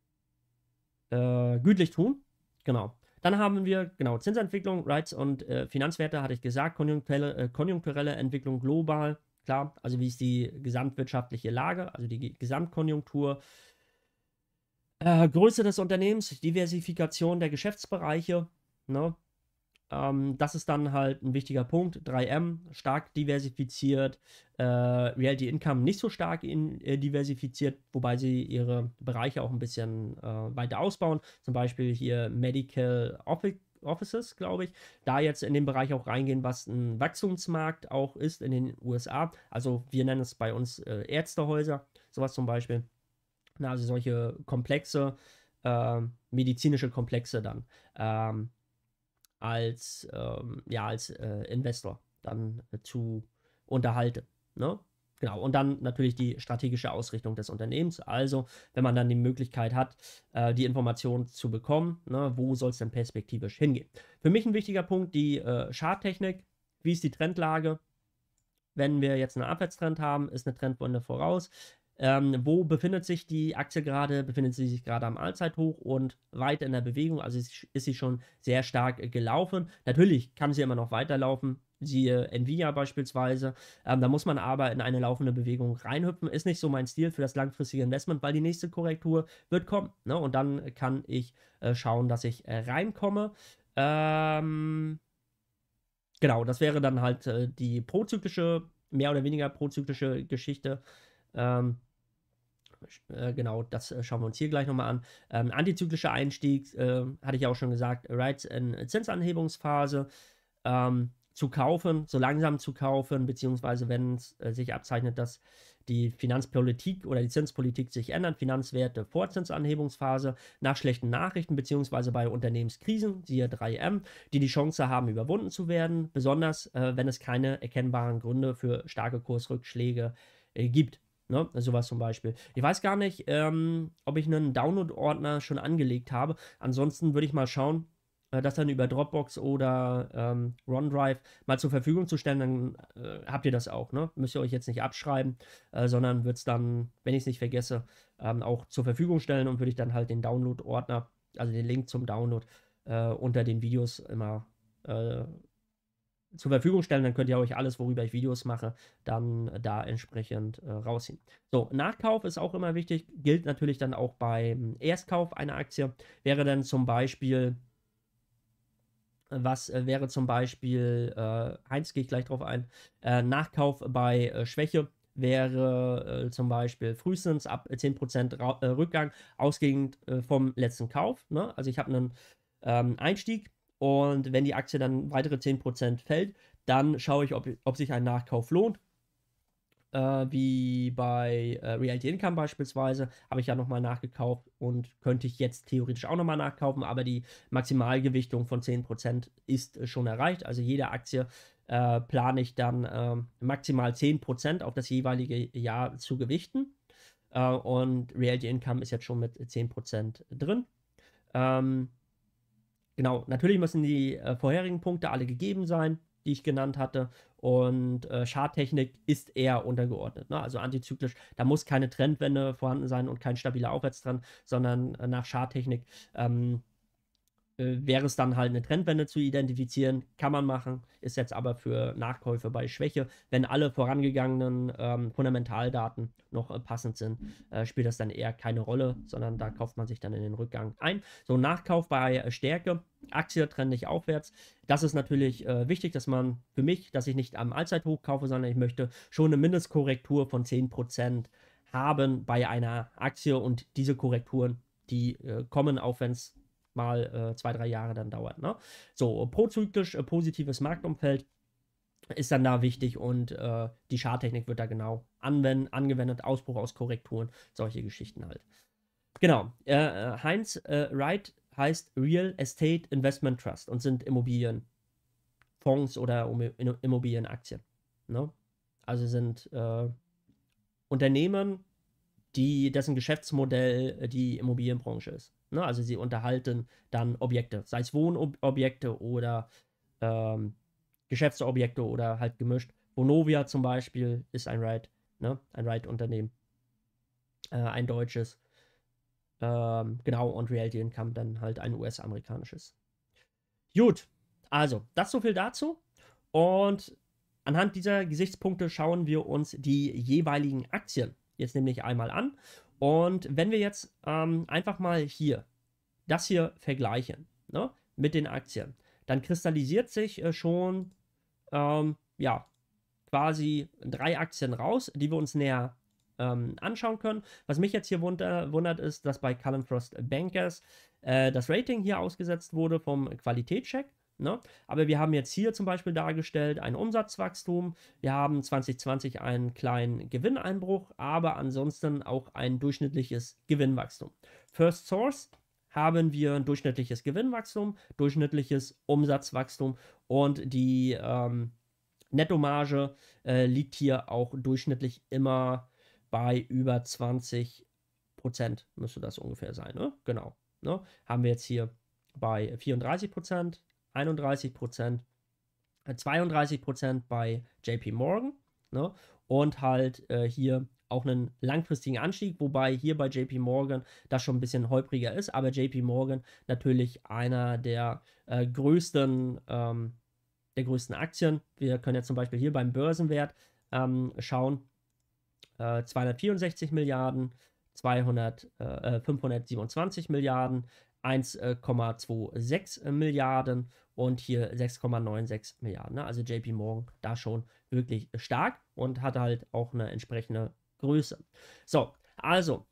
äh, gütlich tun. Genau. Dann haben wir, genau, Zinsentwicklung, Rights und äh, Finanzwerte, hatte ich gesagt, konjunkturelle, äh, konjunkturelle Entwicklung global, klar, also wie ist die gesamtwirtschaftliche Lage, also die Gesamtkonjunktur, äh, Größe des Unternehmens, Diversifikation der Geschäftsbereiche, ne? Ähm, das ist dann halt ein wichtiger Punkt. 3M stark diversifiziert, äh, Realty Income nicht so stark in, äh, diversifiziert, wobei sie ihre Bereiche auch ein bisschen äh, weiter ausbauen. Zum Beispiel hier Medical Office. Offices, glaube ich, da jetzt in den Bereich auch reingehen, was ein Wachstumsmarkt auch ist in den USA. Also wir nennen es bei uns äh, Ärztehäuser, sowas zum Beispiel. Na, also solche komplexe, äh, medizinische Komplexe dann. Ähm, als, ähm, ja, als äh, Investor dann äh, zu unterhalten. Ne? Genau, und dann natürlich die strategische Ausrichtung des Unternehmens. Also, wenn man dann die Möglichkeit hat, äh, die Informationen zu bekommen, ne, wo soll es denn perspektivisch hingehen? Für mich ein wichtiger Punkt, die äh, Charttechnik. Wie ist die Trendlage? Wenn wir jetzt einen Abwärtstrend haben, ist eine Trendwende voraus. Ähm, wo befindet sich die Aktie gerade? Befindet sie sich gerade am Allzeithoch und weiter in der Bewegung? Also ist, ist sie schon sehr stark äh, gelaufen. Natürlich kann sie immer noch weiterlaufen, siehe Nvidia beispielsweise. Ähm, da muss man aber in eine laufende Bewegung reinhüpfen. Ist nicht so mein Stil für das langfristige Investment, weil die nächste Korrektur wird kommen. Ne? Und dann kann ich äh, schauen, dass ich äh, reinkomme. Ähm, genau, das wäre dann halt äh, die prozyklische, mehr oder weniger prozyklische Geschichte. Ähm, äh, genau, das äh, schauen wir uns hier gleich nochmal an. Ähm, antizyklischer Einstieg, äh, hatte ich ja auch schon gesagt, Rights in Zinsanhebungsphase. Ähm, zu kaufen, so langsam zu kaufen, beziehungsweise wenn es äh, sich abzeichnet, dass die Finanzpolitik oder die Zinspolitik sich ändert, Finanzwerte vor Zinsanhebungsphase, nach schlechten Nachrichten, beziehungsweise bei Unternehmenskrisen, siehe 3M, die die Chance haben, überwunden zu werden, besonders äh, wenn es keine erkennbaren Gründe für starke Kursrückschläge äh, gibt. Ne? Sowas also zum Beispiel. Ich weiß gar nicht, ähm, ob ich einen Download-Ordner schon angelegt habe. Ansonsten würde ich mal schauen, äh, das dann über Dropbox oder ähm, OneDrive mal zur Verfügung zu stellen. Dann äh, habt ihr das auch. Ne? Müsst ihr euch jetzt nicht abschreiben, äh, sondern wird es dann, wenn ich es nicht vergesse, ähm, auch zur Verfügung stellen und würde ich dann halt den Download-Ordner, also den Link zum Download äh, unter den Videos immer äh, zur Verfügung stellen, dann könnt ihr euch alles, worüber ich Videos mache, dann äh, da entsprechend äh, rausziehen. So, Nachkauf ist auch immer wichtig, gilt natürlich dann auch beim Erstkauf einer Aktie. Wäre dann zum Beispiel, äh, was äh, wäre zum Beispiel, äh, Heinz gehe ich gleich drauf ein, äh, Nachkauf bei Schwäche wäre zum Beispiel frühestens ab 10% Ra Rückgang ausgehend vom letzten Kauf. Ne? Also ich habe einen ähm, Einstieg und wenn die Aktie dann weitere 10% fällt, dann schaue ich, ob, ob sich ein Nachkauf lohnt. Äh, wie bei äh, Realty Income beispielsweise habe ich ja nochmal nachgekauft und könnte ich jetzt theoretisch auch nochmal nachkaufen, aber die Maximalgewichtung von 10% ist äh, schon erreicht. Also jede Aktie äh, plane ich dann ähm, maximal 10% auf das jeweilige Jahr zu gewichten. Äh, und Reality Income ist jetzt schon mit 10% drin. Ähm, Genau, natürlich müssen die äh, vorherigen Punkte alle gegeben sein, die ich genannt hatte. Und äh, Schadtechnik ist eher untergeordnet. Ne? Also antizyklisch, da muss keine Trendwende vorhanden sein und kein stabiler Aufwärtstrend, sondern äh, nach Schadtechnik ähm, äh, wäre es dann halt eine Trendwende zu identifizieren. Kann man machen, ist jetzt aber für Nachkäufe bei Schwäche. Wenn alle vorangegangenen ähm, Fundamentaldaten noch äh, passend sind, äh, spielt das dann eher keine Rolle, sondern da kauft man sich dann in den Rückgang ein. So, Nachkauf bei äh, Stärke, Aktie trendig aufwärts. Das ist natürlich äh, wichtig, dass man für mich, dass ich nicht am Allzeithoch kaufe, sondern ich möchte schon eine Mindestkorrektur von 10% haben bei einer Aktie und diese Korrekturen die äh, kommen, auch wenn es mal äh, zwei, drei Jahre dann dauert. Ne? So, prozyklisch äh, positives Marktumfeld ist dann da wichtig und äh, die Schartechnik wird da genau anwenden, angewendet, Ausbruch aus Korrekturen, solche Geschichten halt. Genau, äh, äh, Heinz äh, Wright heißt Real Estate Investment Trust und sind Immobilienfonds oder Immobilienaktien. Ne? Also sind Unternehmen, die, dessen Geschäftsmodell die Immobilienbranche ist. Ne? Also sie unterhalten dann Objekte, sei es Wohnobjekte oder ähm, Geschäftsobjekte oder halt gemischt. Bonovia zum Beispiel ist ein Ride, ne? ein Ride-Unternehmen, äh, ein deutsches. Ähm, genau, und Reality Income dann halt ein US-amerikanisches. Gut, also das so viel dazu. Und anhand dieser Gesichtspunkte schauen wir uns die jeweiligen Aktien jetzt nämlich einmal an und wenn wir jetzt ähm, einfach mal hier das hier vergleichen ne, mit den Aktien, dann kristallisiert sich äh, schon ähm, ja quasi drei Aktien raus, die wir uns näher ähm, anschauen können. Was mich jetzt hier wunder, wundert, ist, dass bei Cullen Frost Bankers äh, das Rating hier ausgesetzt wurde vom Qualitätscheck Ne? Aber wir haben jetzt hier zum Beispiel dargestellt ein Umsatzwachstum, wir haben 2020 einen kleinen Gewinneinbruch, aber ansonsten auch ein durchschnittliches Gewinnwachstum. First Source haben wir ein durchschnittliches Gewinnwachstum, durchschnittliches Umsatzwachstum und die ähm, Nettomarge äh, liegt hier auch durchschnittlich immer bei über 20 Prozent, müsste das ungefähr sein. Ne? Genau. Ne? Haben wir jetzt hier bei 34 Prozent 31 Prozent, 32 äh, Prozent bei JP Morgan ne? und halt äh, hier auch einen langfristigen Anstieg, wobei hier bei JP Morgan das schon ein bisschen holpriger ist, aber JP Morgan natürlich einer der äh, größten, ähm, der größten Aktien. Wir können ja zum Beispiel hier beim Börsenwert ähm, schauen, äh, 264 Milliarden, 200, äh, 527 äh, Milliarden, 1,26 äh, äh, Milliarden und hier 6,96 Milliarden. Ne? Also JP Morgan da schon wirklich stark und hat halt auch eine entsprechende Größe. So, also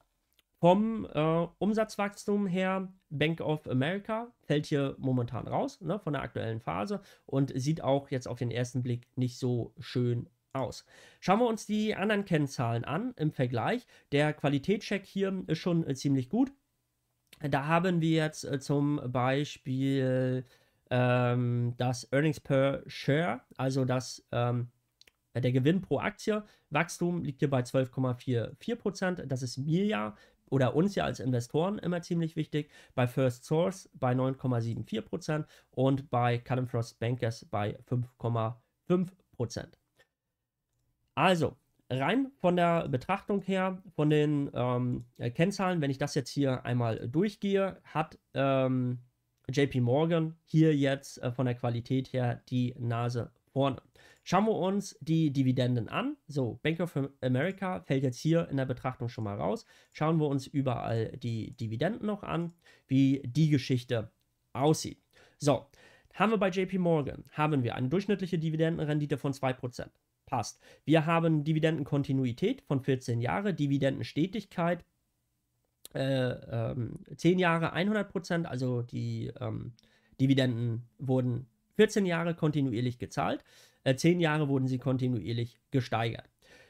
vom äh, Umsatzwachstum her, Bank of America fällt hier momentan raus ne, von der aktuellen Phase und sieht auch jetzt auf den ersten Blick nicht so schön aus. Schauen wir uns die anderen Kennzahlen an im Vergleich. Der Qualitätscheck hier ist schon äh, ziemlich gut. Da haben wir jetzt äh, zum Beispiel ähm, das Earnings per Share, also das, ähm, der Gewinn pro Aktie. Wachstum liegt hier bei 12,44 Das ist mir ja oder uns ja als Investoren immer ziemlich wichtig. Bei First Source bei 9,74 und bei Cullen Frost Bankers bei 5,5 Also, rein von der Betrachtung her, von den ähm, äh, Kennzahlen, wenn ich das jetzt hier einmal durchgehe, hat ähm, JP Morgan hier jetzt äh, von der Qualität her die Nase vorne. Schauen wir uns die Dividenden an. So, Bank of America fällt jetzt hier in der Betrachtung schon mal raus. Schauen wir uns überall die Dividenden noch an, wie die Geschichte aussieht. So, haben wir bei JP Morgan, haben wir eine durchschnittliche Dividendenrendite von 2% passt. Wir haben Dividendenkontinuität von 14 Jahre, Dividendenstetigkeit äh, ähm, 10 Jahre 100%, also die ähm, Dividenden wurden 14 Jahre kontinuierlich gezahlt, äh, 10 Jahre wurden sie kontinuierlich gesteigert.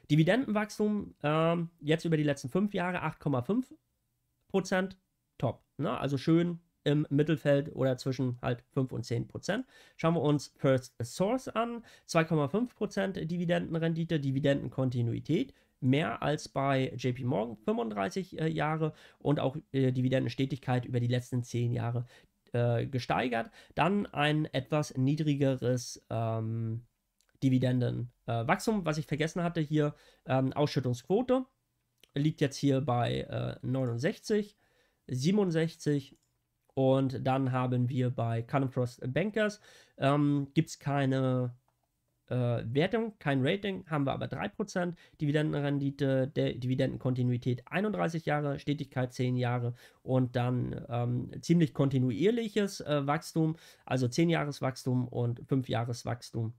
Dividendenwachstum äh, jetzt über die letzten 5 Jahre 8,5%, top. Ne? Also schön im Mittelfeld oder zwischen halt 5 und 10 Prozent. Schauen wir uns First Source an. 2,5 Prozent Dividendenrendite, Dividendenkontinuität mehr als bei JP Morgan, 35 äh, Jahre und auch äh, Dividendenstetigkeit über die letzten 10 Jahre äh, gesteigert. Dann ein etwas niedrigeres ähm, Dividendenwachstum, äh, was ich vergessen hatte hier, ähm, Ausschüttungsquote liegt jetzt hier bei 69, äh, 67 und dann haben wir bei Cannon Frost Bankers, ähm, gibt es keine äh, Wertung, kein Rating, haben wir aber 3%, Dividendenrendite, der Dividendenkontinuität 31 Jahre, Stetigkeit 10 Jahre und dann ähm, ziemlich kontinuierliches äh, Wachstum, also 10 Jahres Wachstum und 5 Jahres Wachstum.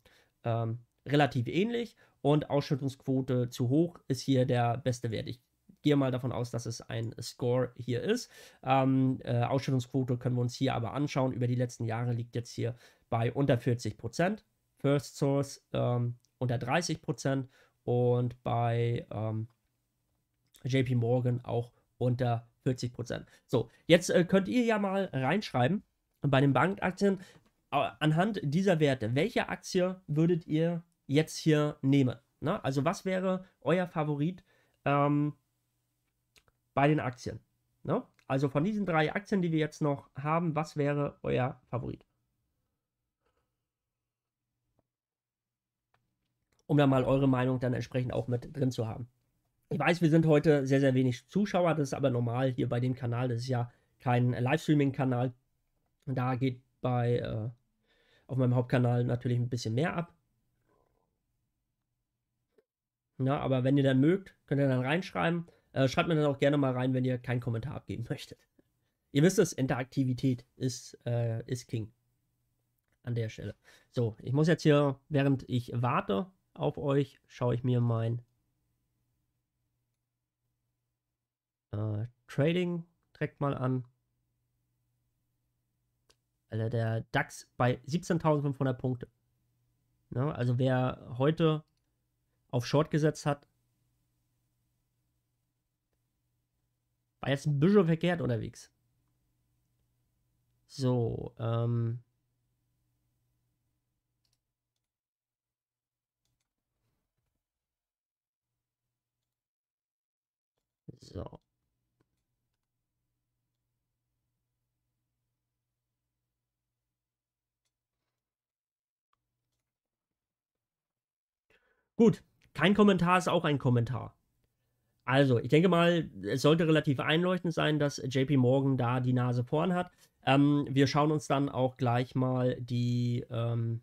Ähm, relativ ähnlich und Ausschüttungsquote zu hoch ist hier der beste Wert. Ich gehe mal davon aus, dass es ein Score hier ist. Ähm, äh, Ausstellungsquote können wir uns hier aber anschauen. Über die letzten Jahre liegt jetzt hier bei unter 40 Prozent. First Source ähm, unter 30 Prozent und bei ähm, JP Morgan auch unter 40 Prozent. So, jetzt äh, könnt ihr ja mal reinschreiben bei den Bankaktien äh, anhand dieser Werte, welche Aktie würdet ihr jetzt hier nehmen? Na, also was wäre euer Favorit? Ähm, bei den Aktien. Ne? Also von diesen drei Aktien, die wir jetzt noch haben, was wäre euer Favorit? Um da mal eure Meinung dann entsprechend auch mit drin zu haben. Ich weiß, wir sind heute sehr, sehr wenig Zuschauer, das ist aber normal hier bei dem Kanal. Das ist ja kein Livestreaming-Kanal. Da geht bei äh, auf meinem Hauptkanal natürlich ein bisschen mehr ab. Ja, aber wenn ihr dann mögt, könnt ihr dann reinschreiben. Äh, schreibt mir dann auch gerne mal rein, wenn ihr keinen Kommentar abgeben möchtet. Ihr wisst es, Interaktivität ist, äh, ist King. An der Stelle. So, ich muss jetzt hier, während ich warte auf euch, schaue ich mir mein äh, Trading direkt mal an. Also der DAX bei 17.500 Punkte. Ja, ne, also wer heute auf Short gesetzt hat, War jetzt ein bisschen verkehrt unterwegs. So, ähm. So. Gut, kein Kommentar ist auch ein Kommentar. Also, ich denke mal, es sollte relativ einleuchtend sein, dass JP Morgan da die Nase vorn hat. Ähm, wir schauen uns dann auch gleich mal die, ähm,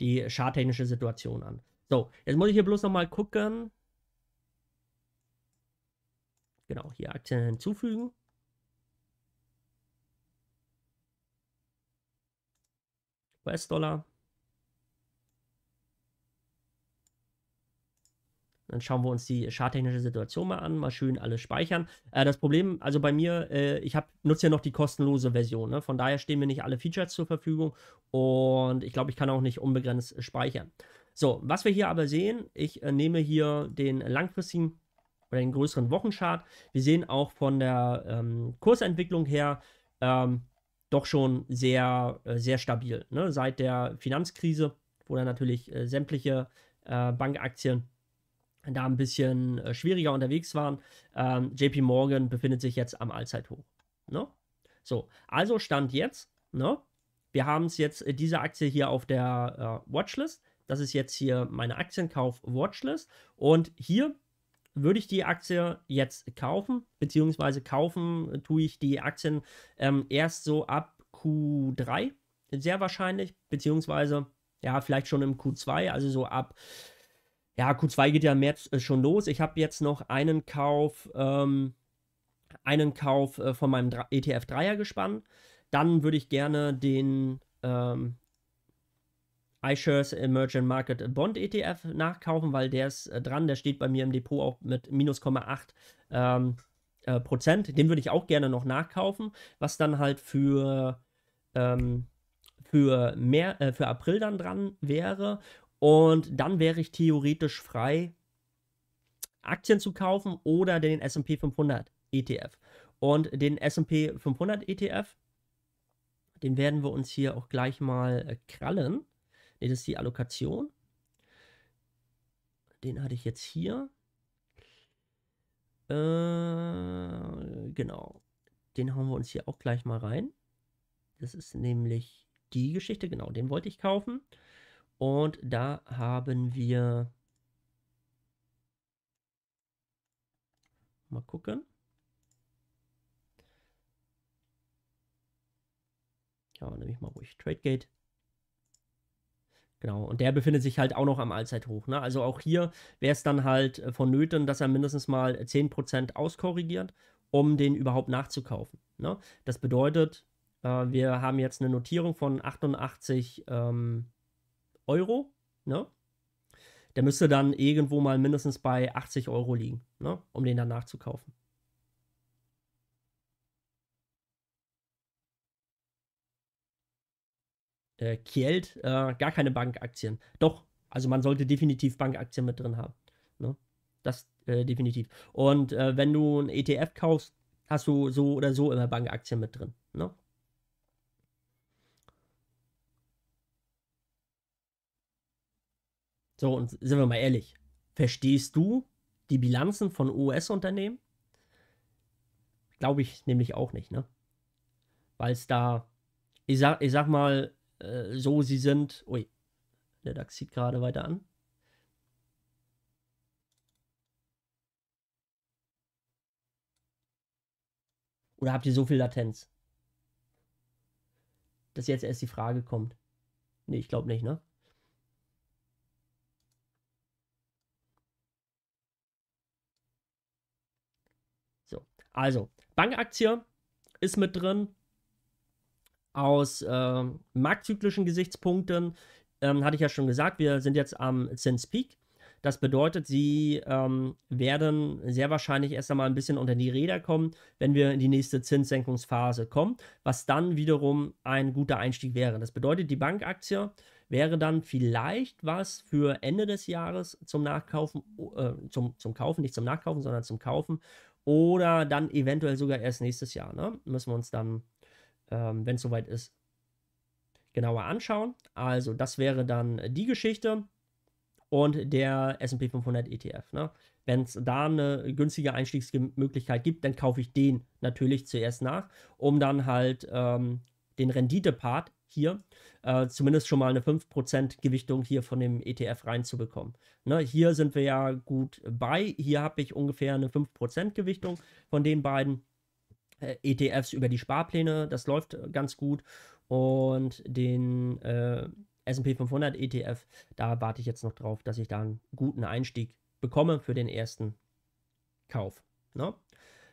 die charttechnische Situation an. So, jetzt muss ich hier bloß nochmal gucken. Genau, hier Aktien hinzufügen. US-Dollar. Dann schauen wir uns die schadtechnische Situation mal an, mal schön alles speichern. Äh, das Problem, also bei mir, äh, ich nutze ja noch die kostenlose Version. Ne? Von daher stehen mir nicht alle Features zur Verfügung und ich glaube, ich kann auch nicht unbegrenzt speichern. So, was wir hier aber sehen, ich äh, nehme hier den langfristigen oder den größeren Wochenchart. Wir sehen auch von der ähm, Kursentwicklung her, ähm, doch schon sehr, äh, sehr stabil. Ne? Seit der Finanzkrise, wo dann natürlich äh, sämtliche äh, Bankaktien da ein bisschen äh, schwieriger unterwegs waren. Ähm, JP Morgan befindet sich jetzt am Allzeithoch. Ne? So, also Stand jetzt, ne? wir haben es jetzt, äh, diese Aktie hier auf der äh, Watchlist. Das ist jetzt hier meine Aktienkauf-Watchlist. Und hier würde ich die Aktie jetzt kaufen, beziehungsweise kaufen äh, tue ich die Aktien ähm, erst so ab Q3, sehr wahrscheinlich, beziehungsweise ja, vielleicht schon im Q2, also so ab ja, Q2 geht ja im März äh, schon los. Ich habe jetzt noch einen Kauf, ähm, einen Kauf äh, von meinem ETF 3er gespannt. Dann würde ich gerne den ähm, iShares Emerging Market Bond ETF nachkaufen, weil der ist äh, dran. Der steht bei mir im Depot auch mit minus 0,8 ähm, äh, Prozent. Den würde ich auch gerne noch nachkaufen, was dann halt für, ähm, für, mehr, äh, für April dann dran wäre. Und dann wäre ich theoretisch frei, Aktien zu kaufen oder den SP 500 ETF. Und den SP 500 ETF, den werden wir uns hier auch gleich mal äh, krallen. das ist die Allokation. Den hatte ich jetzt hier. Äh, genau. Den hauen wir uns hier auch gleich mal rein. Das ist nämlich die Geschichte, genau, den wollte ich kaufen. Und da haben wir... Mal gucken. Ja, nehme ich mal ruhig. TradeGate. Genau, und der befindet sich halt auch noch am Allzeithoch. Ne? Also auch hier wäre es dann halt äh, vonnöten, dass er mindestens mal 10% äh, auskorrigiert, um den überhaupt nachzukaufen. Ne? Das bedeutet, äh, wir haben jetzt eine Notierung von 88 ähm, Euro, ne? Der müsste dann irgendwo mal mindestens bei 80 Euro liegen, ne? um den dann nachzukaufen. Äh, Kielt, äh, gar keine Bankaktien. Doch, also man sollte definitiv Bankaktien mit drin haben. Ne? Das äh, definitiv. Und äh, wenn du ein ETF kaufst, hast du so oder so immer Bankaktien mit drin. Ne? So, und sind wir mal ehrlich, verstehst du die Bilanzen von US-Unternehmen? Glaube ich nämlich auch nicht, ne? Weil es da, ich sag, ich sag mal, äh, so sie sind. Ui, der DAX zieht gerade weiter an. Oder habt ihr so viel Latenz? Dass jetzt erst die Frage kommt. Nee, ich glaube nicht, ne? Also, Bankaktie ist mit drin. Aus äh, marktzyklischen Gesichtspunkten ähm, hatte ich ja schon gesagt, wir sind jetzt am Zinspeak. Das bedeutet, sie ähm, werden sehr wahrscheinlich erst einmal ein bisschen unter die Räder kommen, wenn wir in die nächste Zinssenkungsphase kommen, was dann wiederum ein guter Einstieg wäre. Das bedeutet, die Bankaktie wäre dann vielleicht was für Ende des Jahres zum Nachkaufen, äh, zum, zum Kaufen, nicht zum Nachkaufen, sondern zum Kaufen oder dann eventuell sogar erst nächstes Jahr. Ne? Müssen wir uns dann, ähm, wenn es soweit ist, genauer anschauen. Also das wäre dann die Geschichte und der S&P 500 ETF. Ne? Wenn es da eine günstige Einstiegsmöglichkeit gibt, dann kaufe ich den natürlich zuerst nach, um dann halt ähm, den Renditepart hier, äh, zumindest schon mal eine 5% Gewichtung hier von dem ETF reinzubekommen. Ne, hier sind wir ja gut bei. Hier habe ich ungefähr eine 5% Gewichtung von den beiden äh, ETFs über die Sparpläne. Das läuft äh, ganz gut. Und den äh, SP 500 ETF, da warte ich jetzt noch drauf, dass ich da einen guten Einstieg bekomme für den ersten Kauf. Ne?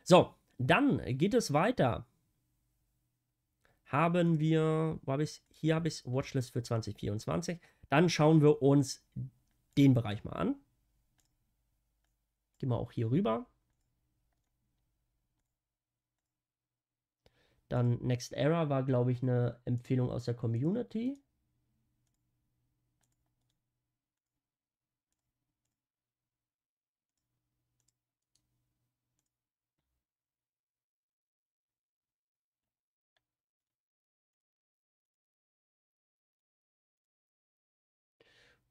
So, dann geht es weiter haben wir, wo habe ich, hier habe ich Watchlist für 2024. Dann schauen wir uns den Bereich mal an. Gehen wir auch hier rüber. Dann Next Era war, glaube ich, eine Empfehlung aus der Community.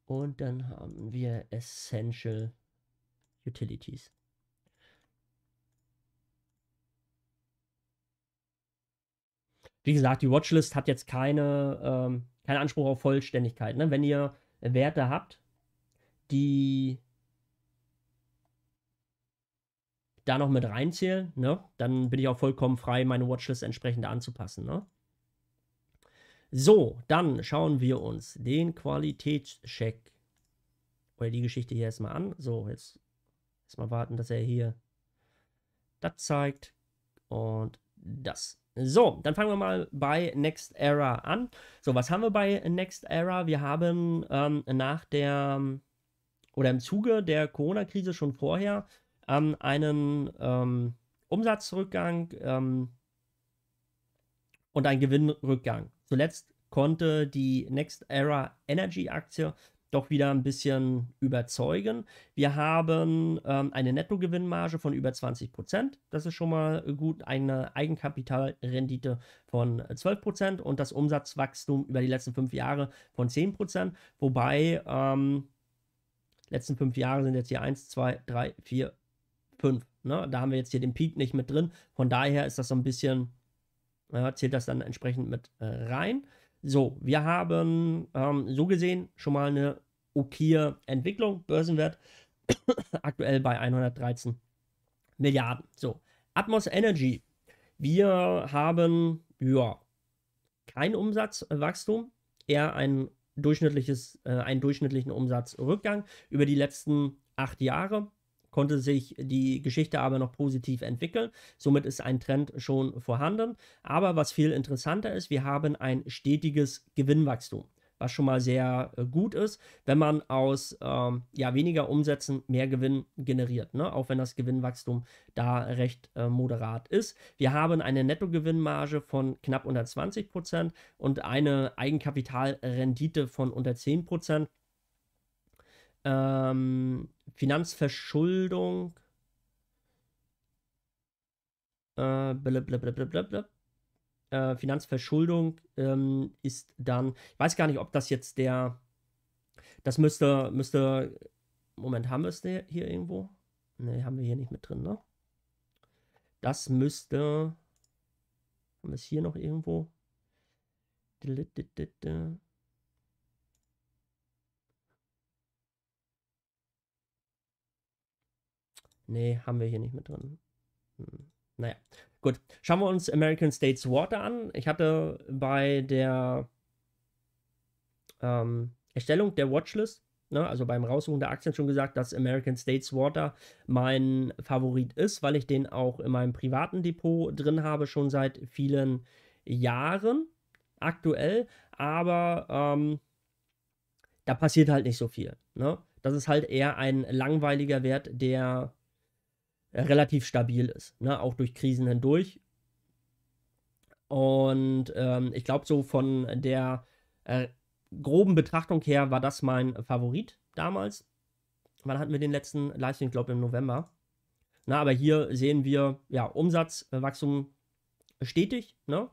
Und dann haben wir Essential Utilities. Wie gesagt, die Watchlist hat jetzt keine, ähm, keinen Anspruch auf Vollständigkeit. Ne? Wenn ihr Werte habt, die da noch mit reinzählen, ne? dann bin ich auch vollkommen frei, meine Watchlist entsprechend anzupassen. Ne? So, dann schauen wir uns den Qualitätscheck oder die Geschichte hier erstmal an. So, jetzt erstmal warten, dass er hier das zeigt und das. So, dann fangen wir mal bei Next Era an. So, was haben wir bei Next Era? Wir haben ähm, nach der oder im Zuge der Corona-Krise schon vorher ähm, einen ähm, Umsatzrückgang ähm, und einen Gewinnrückgang. Zuletzt konnte die Next Era Energy Aktie doch wieder ein bisschen überzeugen. Wir haben ähm, eine Nettogewinnmarge von über 20 Prozent. Das ist schon mal gut. Eine Eigenkapitalrendite von 12 Prozent und das Umsatzwachstum über die letzten fünf Jahre von 10 Prozent. Wobei, ähm, letzten fünf Jahre sind jetzt hier 1, 2, 3, 4, 5. Ne? Da haben wir jetzt hier den Peak nicht mit drin. Von daher ist das so ein bisschen äh, zählt das dann entsprechend mit äh, rein. So, wir haben ähm, so gesehen schon mal eine okaye Entwicklung, Börsenwert aktuell bei 113 Milliarden. So, Atmos Energy. Wir haben, ja, kein Umsatzwachstum, eher ein durchschnittliches, äh, einen durchschnittlichen Umsatzrückgang über die letzten acht Jahre konnte sich die Geschichte aber noch positiv entwickeln. Somit ist ein Trend schon vorhanden. Aber was viel interessanter ist, wir haben ein stetiges Gewinnwachstum was schon mal sehr äh, gut ist, wenn man aus ähm, ja, weniger Umsätzen mehr Gewinn generiert, ne? auch wenn das Gewinnwachstum da recht äh, moderat ist. Wir haben eine Nettogewinnmarge von knapp unter 20 Prozent und eine Eigenkapitalrendite von unter 10 Prozent. Ähm, Finanzverschuldung. Äh, blablabla. Äh, Finanzverschuldung ähm, ist dann, ich weiß gar nicht, ob das jetzt der, das müsste, müsste, Moment, haben wir es hier irgendwo? Ne, haben wir hier nicht mit drin, ne? Das müsste, haben wir es hier noch irgendwo? Nee, haben wir hier nicht mit drin. Hm. Naja, gut. Schauen wir uns American States Water an. Ich hatte bei der ähm, Erstellung der Watchlist, ne, also beim Raussuchen der Aktien schon gesagt, dass American States Water mein Favorit ist, weil ich den auch in meinem privaten Depot drin habe, schon seit vielen Jahren aktuell. Aber ähm, da passiert halt nicht so viel. Ne? Das ist halt eher ein langweiliger Wert, der äh, relativ stabil ist, ne? auch durch Krisen hindurch. Und ähm, ich glaube, so von der äh, groben Betrachtung her war das mein Favorit damals. Wann hatten wir den letzten Leistung? Ich glaube, im November. Na, aber hier sehen wir, ja, Umsatzwachstum stetig, ne?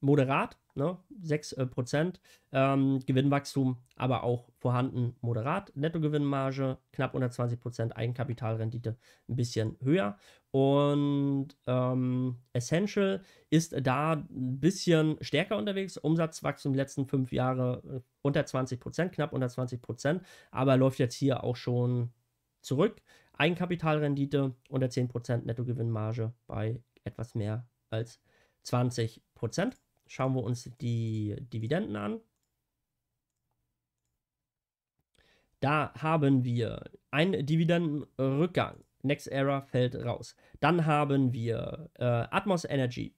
moderat ne, 6%, äh, Prozent, ähm, Gewinnwachstum aber auch vorhanden, moderat, Nettogewinnmarge knapp unter 20%, Prozent, Eigenkapitalrendite ein bisschen höher und ähm, Essential ist da ein bisschen stärker unterwegs, Umsatzwachstum die letzten fünf Jahre äh, unter 20%, Prozent, knapp unter 20%, Prozent, aber läuft jetzt hier auch schon zurück, Eigenkapitalrendite unter 10%, Nettogewinnmarge bei etwas mehr als 20% schauen wir uns die Dividenden an. Da haben wir einen Dividendenrückgang. Next Era fällt raus. Dann haben wir äh, Atmos Energy.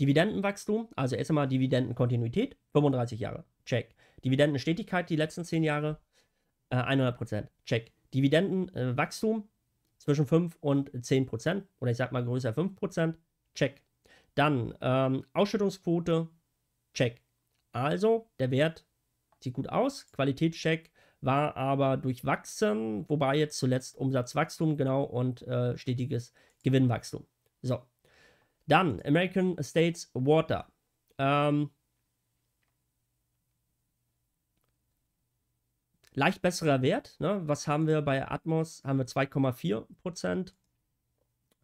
Dividendenwachstum, also erst einmal Dividendenkontinuität, 35 Jahre, check. Dividendenstetigkeit die letzten 10 Jahre, äh, 100%, check. Dividendenwachstum äh, zwischen 5 und 10% oder ich sag mal größer 5%, check. Dann ähm, Ausschüttungsquote, check. Also der Wert sieht gut aus, Qualitätscheck war aber durchwachsen, wobei jetzt zuletzt Umsatzwachstum genau und äh, stetiges Gewinnwachstum. So, dann American States Water. Ähm, leicht besserer Wert. Ne? Was haben wir bei Atmos? Haben wir 2,4%. Prozent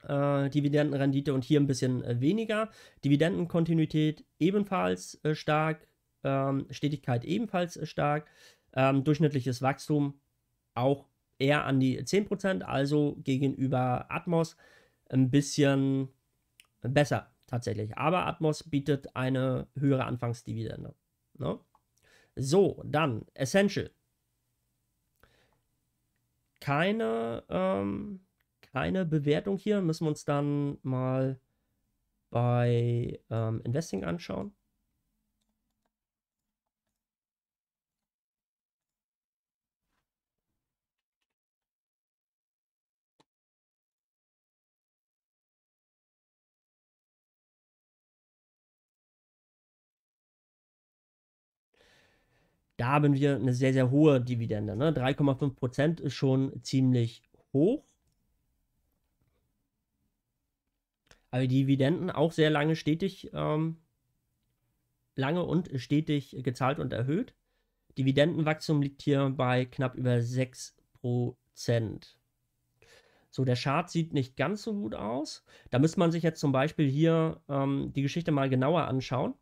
äh, Dividendenrendite und hier ein bisschen äh, weniger. Dividendenkontinuität ebenfalls äh, stark, ähm, Stetigkeit ebenfalls äh, stark, ähm, durchschnittliches Wachstum auch eher an die 10%, also gegenüber Atmos ein bisschen besser tatsächlich. Aber Atmos bietet eine höhere Anfangsdividende. Ne? So, dann Essential. Keine ähm, keine Bewertung hier. Müssen wir uns dann mal bei ähm, Investing anschauen. da haben wir eine sehr, sehr hohe Dividende. Ne? 3,5% ist schon ziemlich hoch. aber die Dividenden auch sehr lange stetig, ähm, lange und stetig gezahlt und erhöht. Dividendenwachstum liegt hier bei knapp über 6%. So, der Chart sieht nicht ganz so gut aus. Da müsste man sich jetzt zum Beispiel hier ähm, die Geschichte mal genauer anschauen.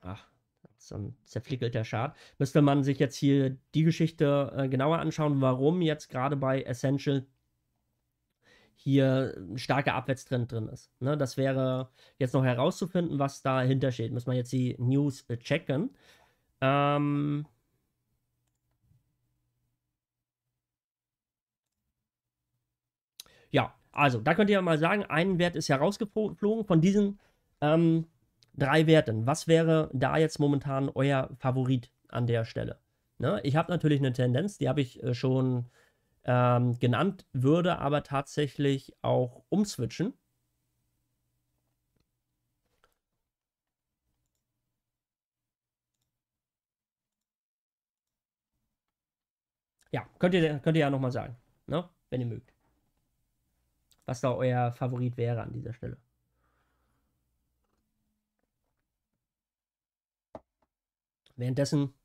Ach, dann ein zerflickelter Chart. Müsste man sich jetzt hier die Geschichte äh, genauer anschauen, warum jetzt gerade bei Essential hier ein starker Abwärtstrend drin ist. Ne? Das wäre jetzt noch herauszufinden, was dahinter steht. Muss man jetzt die News äh, checken. Ähm. Ja, also da könnt ihr mal sagen, ein Wert ist herausgeflogen von diesen ähm, drei Werten. Was wäre da jetzt momentan euer Favorit an der Stelle? Ne? Ich habe natürlich eine Tendenz, die habe ich äh, schon ähm, genannt, würde aber tatsächlich auch umswitchen. Ja, könnt ihr, könnt ihr ja nochmal sagen, ne? wenn ihr mögt. Was da euer Favorit wäre an dieser Stelle. Währenddessen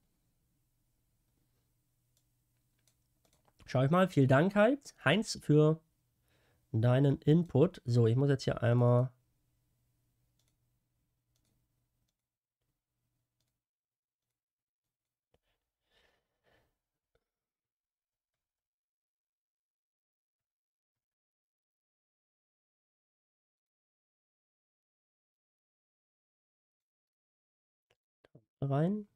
Schau ich mal. Vielen Dank, Heinz, für deinen Input. So, ich muss jetzt hier einmal... rein.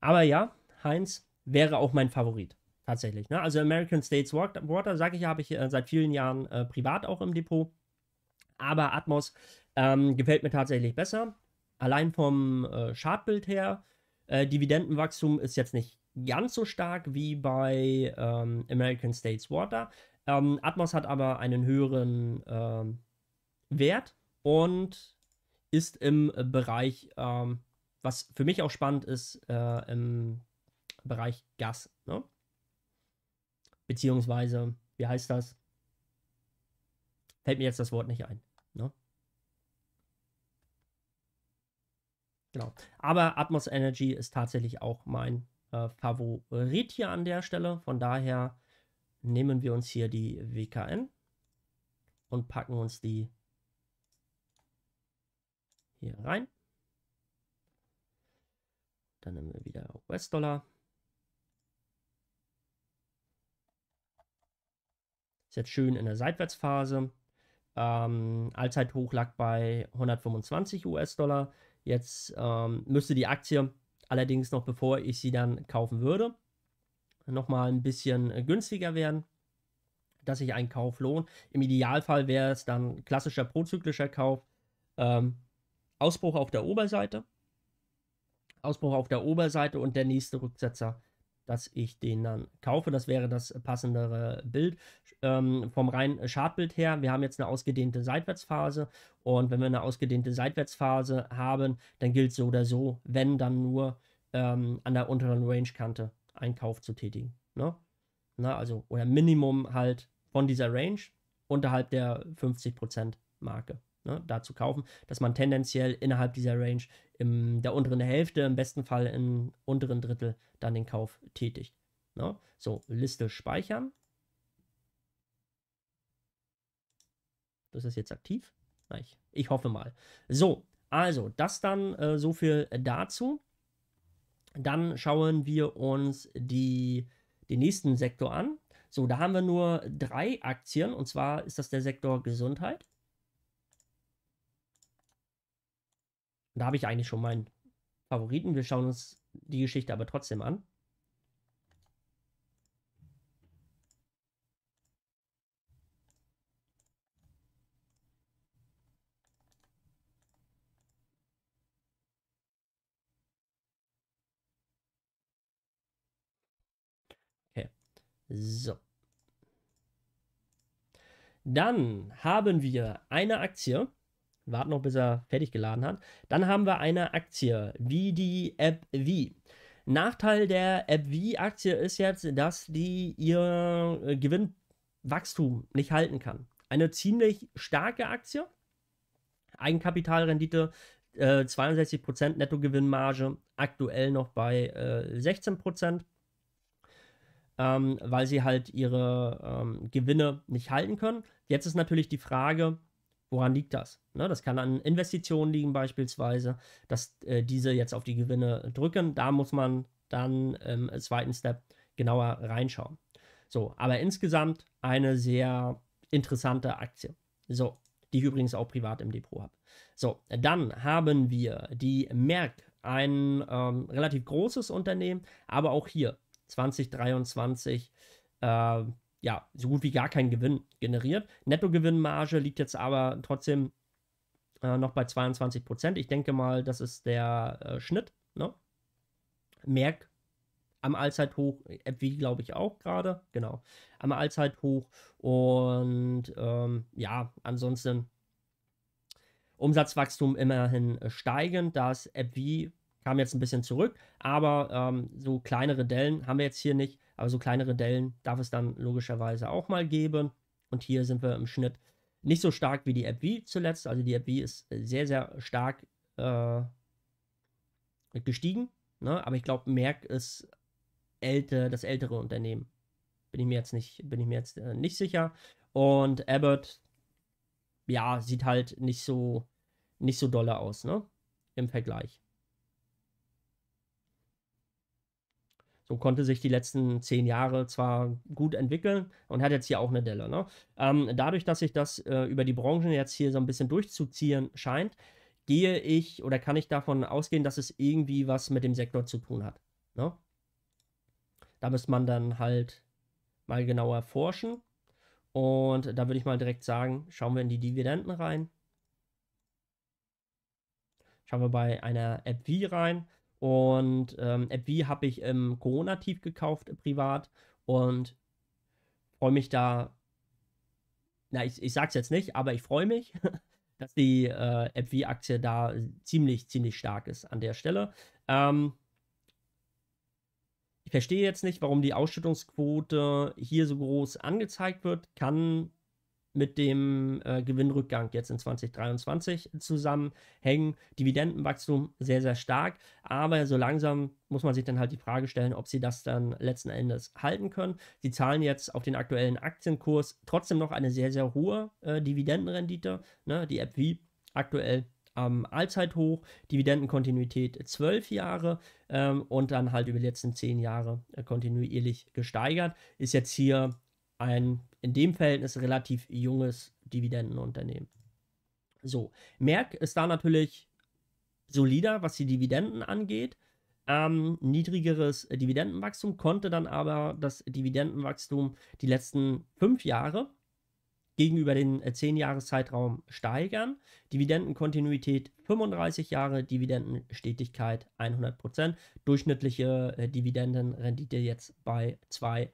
Aber ja, Heinz wäre auch mein Favorit. Tatsächlich. Ne? Also American States Water, sage ich, habe ich äh, seit vielen Jahren äh, privat auch im Depot. Aber Atmos ähm, gefällt mir tatsächlich besser. Allein vom äh, Chartbild her. Äh, Dividendenwachstum ist jetzt nicht ganz so stark wie bei ähm, American States Water. Ähm, Atmos hat aber einen höheren ähm, Wert und ist im Bereich ähm, was für mich auch spannend ist äh, im Bereich Gas. Ne? Beziehungsweise, wie heißt das? Fällt mir jetzt das Wort nicht ein. Ne? Genau. Aber Atmos Energy ist tatsächlich auch mein äh, Favorit hier an der Stelle. Von daher nehmen wir uns hier die WKN und packen uns die hier rein. Dann nehmen wir wieder US-Dollar. Ist jetzt schön in der Seitwärtsphase. Ähm, Allzeithoch lag bei 125 US-Dollar. Jetzt ähm, müsste die Aktie allerdings noch, bevor ich sie dann kaufen würde, nochmal ein bisschen äh, günstiger werden, dass sich ein Kauf lohnt. Im Idealfall wäre es dann klassischer prozyklischer Kauf. Ähm, Ausbruch auf der Oberseite, Ausbruch auf der Oberseite und der nächste Rücksetzer, dass ich den dann kaufe. Das wäre das passendere Bild. Ähm, vom reinen Chartbild her, wir haben jetzt eine ausgedehnte Seitwärtsphase und wenn wir eine ausgedehnte Seitwärtsphase haben, dann gilt so oder so, wenn dann nur ähm, an der unteren Range-Kante einen Kauf zu tätigen. Ne? Na, ne, also, oder Minimum halt von dieser Range unterhalb der 50%-Marke ne, da zu kaufen, dass man tendenziell innerhalb dieser Range in der unteren Hälfte, im besten Fall im unteren Drittel, dann den Kauf tätigt. Ne? So, Liste speichern. Das ist jetzt aktiv. Ich, ich hoffe mal. So, also das dann äh, so viel dazu. Dann schauen wir uns die, den nächsten Sektor an. So, da haben wir nur drei Aktien und zwar ist das der Sektor Gesundheit. da habe ich eigentlich schon meinen Favoriten. Wir schauen uns die Geschichte aber trotzdem an. Okay, So. Dann haben wir eine Aktie, Warten noch, bis er fertig geladen hat. Dann haben wir eine Aktie, wie die App V. Nachteil der App V Aktie ist jetzt, dass die ihr äh, Gewinnwachstum nicht halten kann. Eine ziemlich starke Aktie. Eigenkapitalrendite äh, 62% Nettogewinnmarge, aktuell noch bei äh, 16%, ähm, weil sie halt ihre ähm, Gewinne nicht halten können. Jetzt ist natürlich die Frage, Woran liegt das? Ne, das kann an Investitionen liegen beispielsweise, dass äh, diese jetzt auf die Gewinne drücken. Da muss man dann ähm, im zweiten Step genauer reinschauen. So, aber insgesamt eine sehr interessante Aktie. So, die ich übrigens auch privat im Depot habe. So, dann haben wir die Merck, ein ähm, relativ großes Unternehmen, aber auch hier 2023 äh, ja, so gut wie gar keinen Gewinn generiert. Nettogewinnmarge liegt jetzt aber trotzdem äh, noch bei 22 Prozent. Ich denke mal, das ist der äh, Schnitt. Ne? Merck am Allzeithoch, FW äh, glaube ich auch gerade, genau, am Allzeithoch und ähm, ja, ansonsten Umsatzwachstum immerhin steigend, da ist AppV Kam jetzt ein bisschen zurück, aber ähm, so kleinere Dellen haben wir jetzt hier nicht. Aber so kleinere Dellen darf es dann logischerweise auch mal geben. Und hier sind wir im Schnitt nicht so stark wie die App wie zuletzt. Also die App wie ist äh, sehr, sehr stark äh, gestiegen. Ne? Aber ich glaube, Merck ist älte, das ältere Unternehmen. Bin ich mir jetzt nicht, bin ich mir jetzt äh, nicht sicher. Und Abbott, ja, sieht halt nicht so, nicht so dolle aus, ne? Im Vergleich. So konnte sich die letzten zehn Jahre zwar gut entwickeln und hat jetzt hier auch eine Delle. Ne? Ähm, dadurch, dass sich das äh, über die Branchen jetzt hier so ein bisschen durchzuziehen scheint, gehe ich oder kann ich davon ausgehen, dass es irgendwie was mit dem Sektor zu tun hat. Ne? Da müsste man dann halt mal genauer forschen. Und da würde ich mal direkt sagen, schauen wir in die Dividenden rein. Schauen wir bei einer App wie rein. Und ähm, AppV habe ich im Corona-Tief gekauft, äh, privat. Und freue mich da. Na, ich, ich es jetzt nicht, aber ich freue mich, dass die äh, AppV-Aktie da äh, ziemlich, ziemlich stark ist an der Stelle. Ähm, ich verstehe jetzt nicht, warum die Ausschüttungsquote hier so groß angezeigt wird. Kann mit dem äh, Gewinnrückgang jetzt in 2023 zusammenhängen. Dividendenwachstum sehr, sehr stark, aber so langsam muss man sich dann halt die Frage stellen, ob sie das dann letzten Endes halten können. Sie zahlen jetzt auf den aktuellen Aktienkurs trotzdem noch eine sehr, sehr hohe äh, Dividendenrendite. Ne? Die App wie aktuell am ähm, Allzeithoch, Dividendenkontinuität zwölf Jahre ähm, und dann halt über die letzten zehn Jahre äh, kontinuierlich gesteigert. Ist jetzt hier ein in dem Verhältnis relativ junges Dividendenunternehmen. So, Merck ist da natürlich solider, was die Dividenden angeht. Ähm, niedrigeres Dividendenwachstum konnte dann aber das Dividendenwachstum die letzten fünf Jahre gegenüber den äh, zehn Jahreszeitraum steigern. Dividendenkontinuität 35 Jahre, Dividendenstetigkeit 100%, Prozent. durchschnittliche äh, Dividendenrendite jetzt bei 2%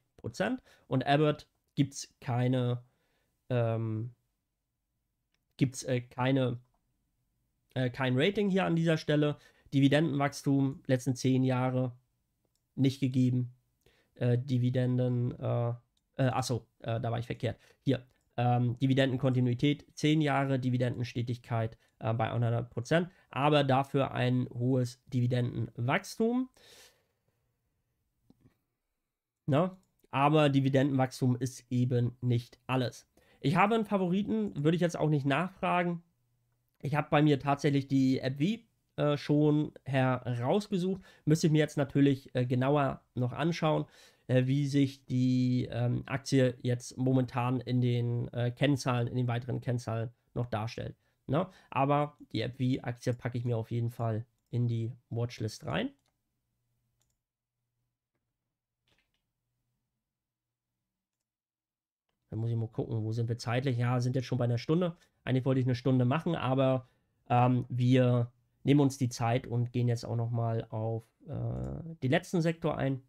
und Abbott gibt es keine, ähm, gibt's, äh, keine, äh, kein Rating hier an dieser Stelle. Dividendenwachstum letzten zehn Jahre nicht gegeben. Äh, Dividenden, äh, äh, achso, äh, da war ich verkehrt. Hier, ähm, Dividendenkontinuität zehn Jahre, Dividendenstetigkeit äh, bei 100 Prozent, aber dafür ein hohes Dividendenwachstum. Na, aber Dividendenwachstum ist eben nicht alles. Ich habe einen Favoriten, würde ich jetzt auch nicht nachfragen. Ich habe bei mir tatsächlich die AppV äh, schon herausgesucht. Müsste ich mir jetzt natürlich äh, genauer noch anschauen, äh, wie sich die ähm, Aktie jetzt momentan in den äh, Kennzahlen, in den weiteren Kennzahlen noch darstellt. Ne? Aber die App wie aktie packe ich mir auf jeden Fall in die Watchlist rein. Da muss ich mal gucken, wo sind wir zeitlich? Ja, sind jetzt schon bei einer Stunde. Eigentlich wollte ich eine Stunde machen, aber ähm, wir nehmen uns die Zeit und gehen jetzt auch nochmal auf äh, den letzten Sektor ein.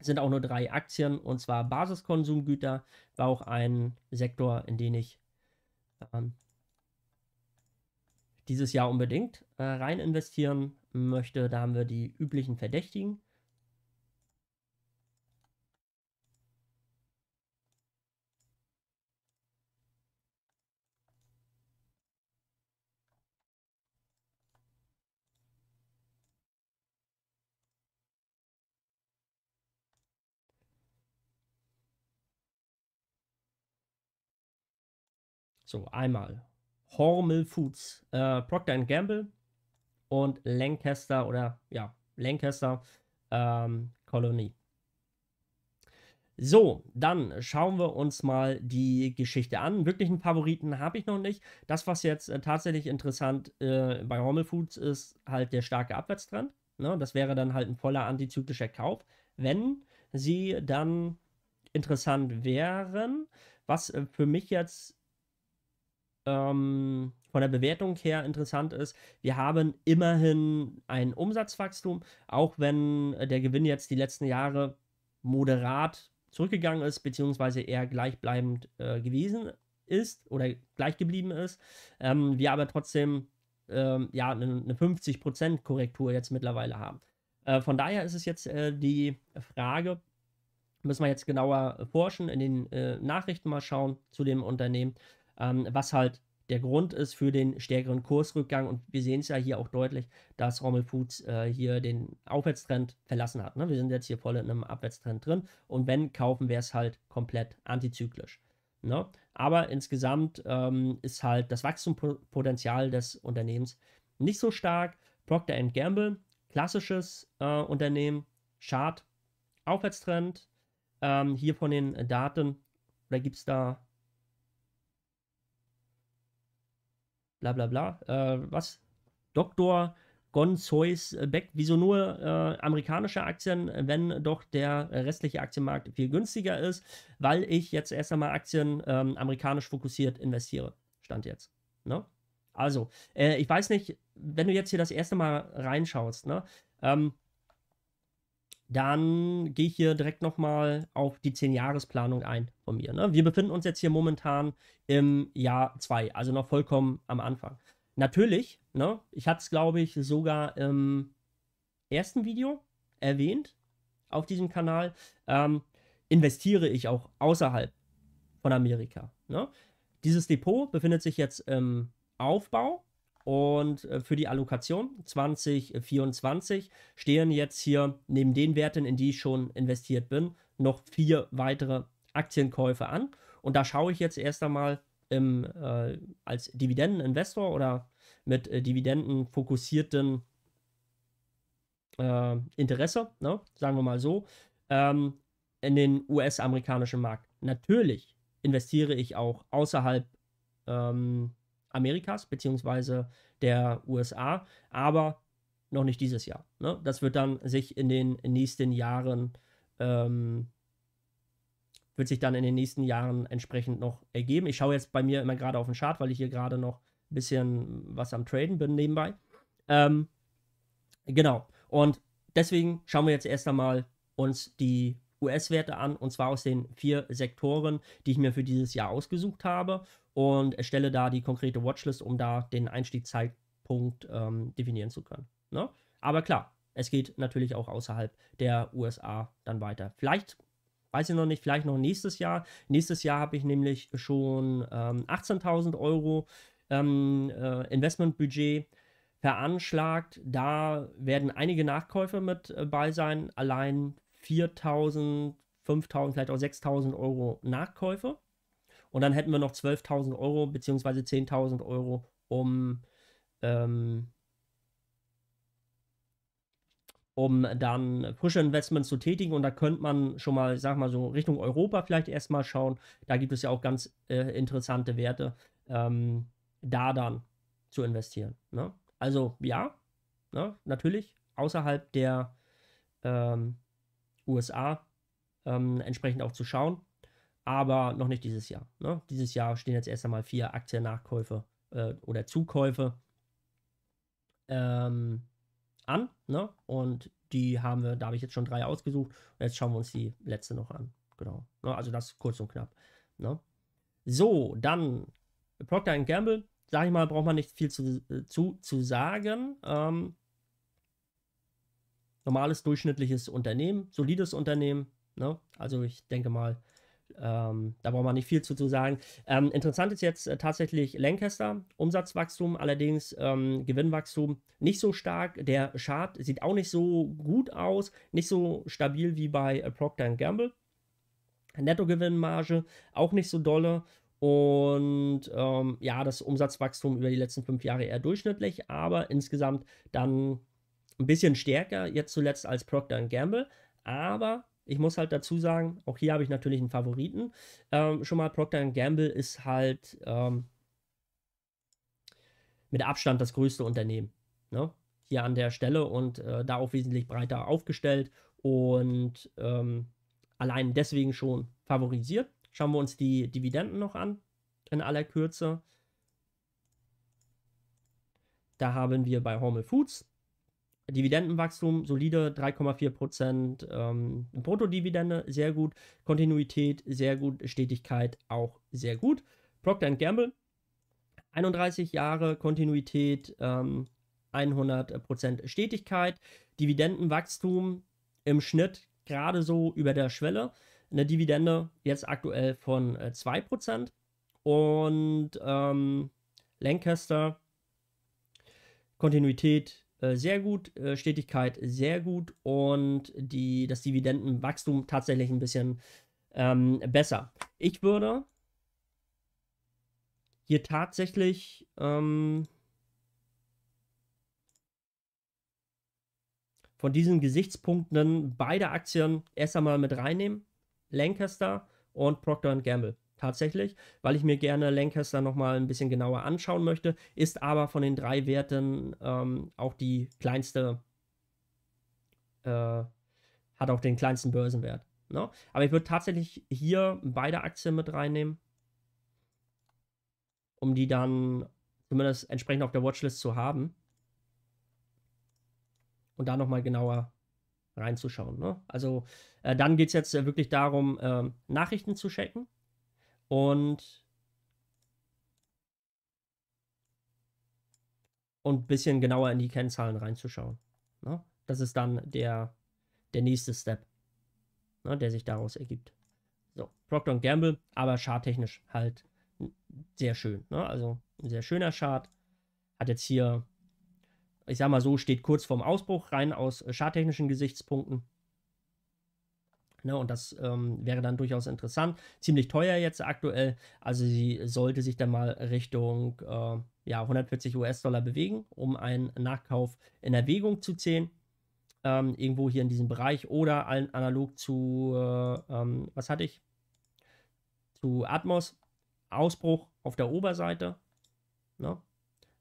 Es sind auch nur drei Aktien und zwar Basiskonsumgüter war auch ein Sektor, in den ich ähm, dieses Jahr unbedingt äh, rein investieren möchte. Da haben wir die üblichen Verdächtigen. So, einmal Hormel Foods, äh, Procter Gamble und Lancaster oder ja, Lancaster ähm, Kolonie. So, dann schauen wir uns mal die Geschichte an. Wirklichen Favoriten habe ich noch nicht. Das, was jetzt äh, tatsächlich interessant äh, bei Hormel Foods ist, halt der starke Abwärtstrend. Ne? Das wäre dann halt ein voller antizyklischer Kauf, wenn sie dann interessant wären. Was äh, für mich jetzt ähm, von der Bewertung her interessant ist, wir haben immerhin ein Umsatzwachstum, auch wenn der Gewinn jetzt die letzten Jahre moderat zurückgegangen ist, beziehungsweise eher gleichbleibend äh, gewesen ist oder gleich geblieben ist. Ähm, wir aber trotzdem ähm, ja eine, eine 50% Korrektur jetzt mittlerweile haben. Äh, von daher ist es jetzt äh, die Frage, müssen wir jetzt genauer forschen, in den äh, Nachrichten mal schauen zu dem Unternehmen ähm, was halt der Grund ist für den stärkeren Kursrückgang. Und wir sehen es ja hier auch deutlich, dass Rommel Foods äh, hier den Aufwärtstrend verlassen hat. Ne? Wir sind jetzt hier voll in einem Abwärtstrend drin. Und wenn kaufen, wäre es halt komplett antizyklisch. Ne? Aber insgesamt ähm, ist halt das Wachstumspotenzial des Unternehmens nicht so stark. Procter Gamble, klassisches äh, Unternehmen, Chart, Aufwärtstrend. Ähm, hier von den Daten, da gibt es da bla bla bla, äh, was? Dr. Gonzois Beck, wieso nur äh, amerikanische Aktien, wenn doch der restliche Aktienmarkt viel günstiger ist, weil ich jetzt erst einmal Aktien ähm, amerikanisch fokussiert investiere. Stand jetzt. Ne? Also, äh, ich weiß nicht, wenn du jetzt hier das erste Mal reinschaust, ne? Ähm, dann gehe ich hier direkt nochmal auf die 10-Jahres-Planung ein von mir. Ne? Wir befinden uns jetzt hier momentan im Jahr 2, also noch vollkommen am Anfang. Natürlich, ne, ich hatte es, glaube ich, sogar im ersten Video erwähnt auf diesem Kanal, ähm, investiere ich auch außerhalb von Amerika. Ne? Dieses Depot befindet sich jetzt im Aufbau. Und äh, für die Allokation 2024 stehen jetzt hier neben den Werten, in die ich schon investiert bin, noch vier weitere Aktienkäufe an. Und da schaue ich jetzt erst einmal im, äh, als Dividendeninvestor oder mit äh, Dividenden fokussierten äh, Interesse, ne? sagen wir mal so, ähm, in den US-amerikanischen Markt. Natürlich investiere ich auch außerhalb ähm, Amerikas bzw. der USA, aber noch nicht dieses Jahr. Ne? Das wird dann sich in den nächsten Jahren ähm, wird sich dann in den nächsten Jahren entsprechend noch ergeben. Ich schaue jetzt bei mir immer gerade auf den Chart, weil ich hier gerade noch ein bisschen was am Traden bin nebenbei. Ähm, genau. Und deswegen schauen wir jetzt erst einmal uns die US-Werte an, und zwar aus den vier Sektoren, die ich mir für dieses Jahr ausgesucht habe und erstelle da die konkrete Watchlist, um da den Einstiegszeitpunkt ähm, definieren zu können. Ne? Aber klar, es geht natürlich auch außerhalb der USA dann weiter. Vielleicht, weiß ich noch nicht, vielleicht noch nächstes Jahr. Nächstes Jahr habe ich nämlich schon ähm, 18.000 Euro ähm, äh, Investmentbudget veranschlagt. Da werden einige Nachkäufe mit äh, bei sein. Allein 4.000, 5.000, vielleicht auch 6.000 Euro Nachkäufe. Und dann hätten wir noch 12.000 Euro beziehungsweise 10.000 Euro, um, ähm, um dann Push-Investments zu tätigen. Und da könnte man schon mal, sag mal so, Richtung Europa vielleicht erstmal schauen. Da gibt es ja auch ganz äh, interessante Werte, ähm, da dann zu investieren. Ne? Also ja, ne? natürlich, außerhalb der ähm, USA ähm, entsprechend auch zu schauen aber noch nicht dieses Jahr. Ne? Dieses Jahr stehen jetzt erst einmal vier Aktiennachkäufe äh, oder Zukäufe ähm, an. Ne? Und die haben wir, da habe ich jetzt schon drei ausgesucht. Und jetzt schauen wir uns die letzte noch an. Genau. Ne? Also das kurz und knapp. Ne? So, dann Procter Gamble. Sag ich mal, braucht man nicht viel zu, äh, zu, zu sagen. Ähm, normales, durchschnittliches Unternehmen, solides Unternehmen. Ne? Also ich denke mal, ähm, da braucht man nicht viel zu, zu sagen. Ähm, interessant ist jetzt äh, tatsächlich Lancaster. Umsatzwachstum, allerdings ähm, Gewinnwachstum nicht so stark. Der Chart sieht auch nicht so gut aus, nicht so stabil wie bei äh, Procter Gamble. Nettogewinnmarge auch nicht so dolle. Und ähm, ja, das Umsatzwachstum über die letzten fünf Jahre eher durchschnittlich, aber insgesamt dann ein bisschen stärker, jetzt zuletzt als Procter Gamble. Aber ich muss halt dazu sagen, auch hier habe ich natürlich einen Favoriten. Ähm, schon mal Procter Gamble ist halt ähm, mit Abstand das größte Unternehmen. Ne? Hier an der Stelle und äh, da auch wesentlich breiter aufgestellt und ähm, allein deswegen schon favorisiert. Schauen wir uns die Dividenden noch an in aller Kürze. Da haben wir bei Hormel Foods Dividendenwachstum solide, 3,4 Prozent ähm, Bruttodividende, sehr gut. Kontinuität, sehr gut. Stetigkeit auch sehr gut. Procter Gamble, 31 Jahre Kontinuität, ähm, 100 Prozent Stetigkeit. Dividendenwachstum im Schnitt gerade so über der Schwelle. Eine Dividende jetzt aktuell von 2 äh, Prozent. Und ähm, Lancaster, Kontinuität äh, sehr gut, äh, Stetigkeit sehr gut und die, das Dividendenwachstum tatsächlich ein bisschen ähm, besser. Ich würde hier tatsächlich ähm, von diesen Gesichtspunkten beide Aktien erst einmal mit reinnehmen. Lancaster und Procter Gamble tatsächlich, weil ich mir gerne Lancaster nochmal ein bisschen genauer anschauen möchte, ist aber von den drei Werten ähm, auch die kleinste, äh, hat auch den kleinsten Börsenwert. Ne? Aber ich würde tatsächlich hier beide Aktien mit reinnehmen, um die dann zumindest entsprechend auf der Watchlist zu haben und da nochmal genauer reinzuschauen. Ne? Also äh, dann geht es jetzt äh, wirklich darum, äh, Nachrichten zu checken und ein bisschen genauer in die Kennzahlen reinzuschauen. Ne? Das ist dann der, der nächste Step, ne, der sich daraus ergibt. So, Procter Gamble, aber schadtechnisch halt sehr schön. Ne? Also ein sehr schöner Chart. Hat jetzt hier, ich sag mal so, steht kurz vorm Ausbruch, rein aus schadtechnischen äh, Gesichtspunkten. Ne, und das ähm, wäre dann durchaus interessant. Ziemlich teuer jetzt aktuell. Also sie sollte sich dann mal Richtung äh, ja, 140 US-Dollar bewegen, um einen Nachkauf in Erwägung zu ziehen. Ähm, irgendwo hier in diesem Bereich oder an, analog zu, äh, ähm, was hatte ich? Zu Atmos. Ausbruch auf der Oberseite. Ne?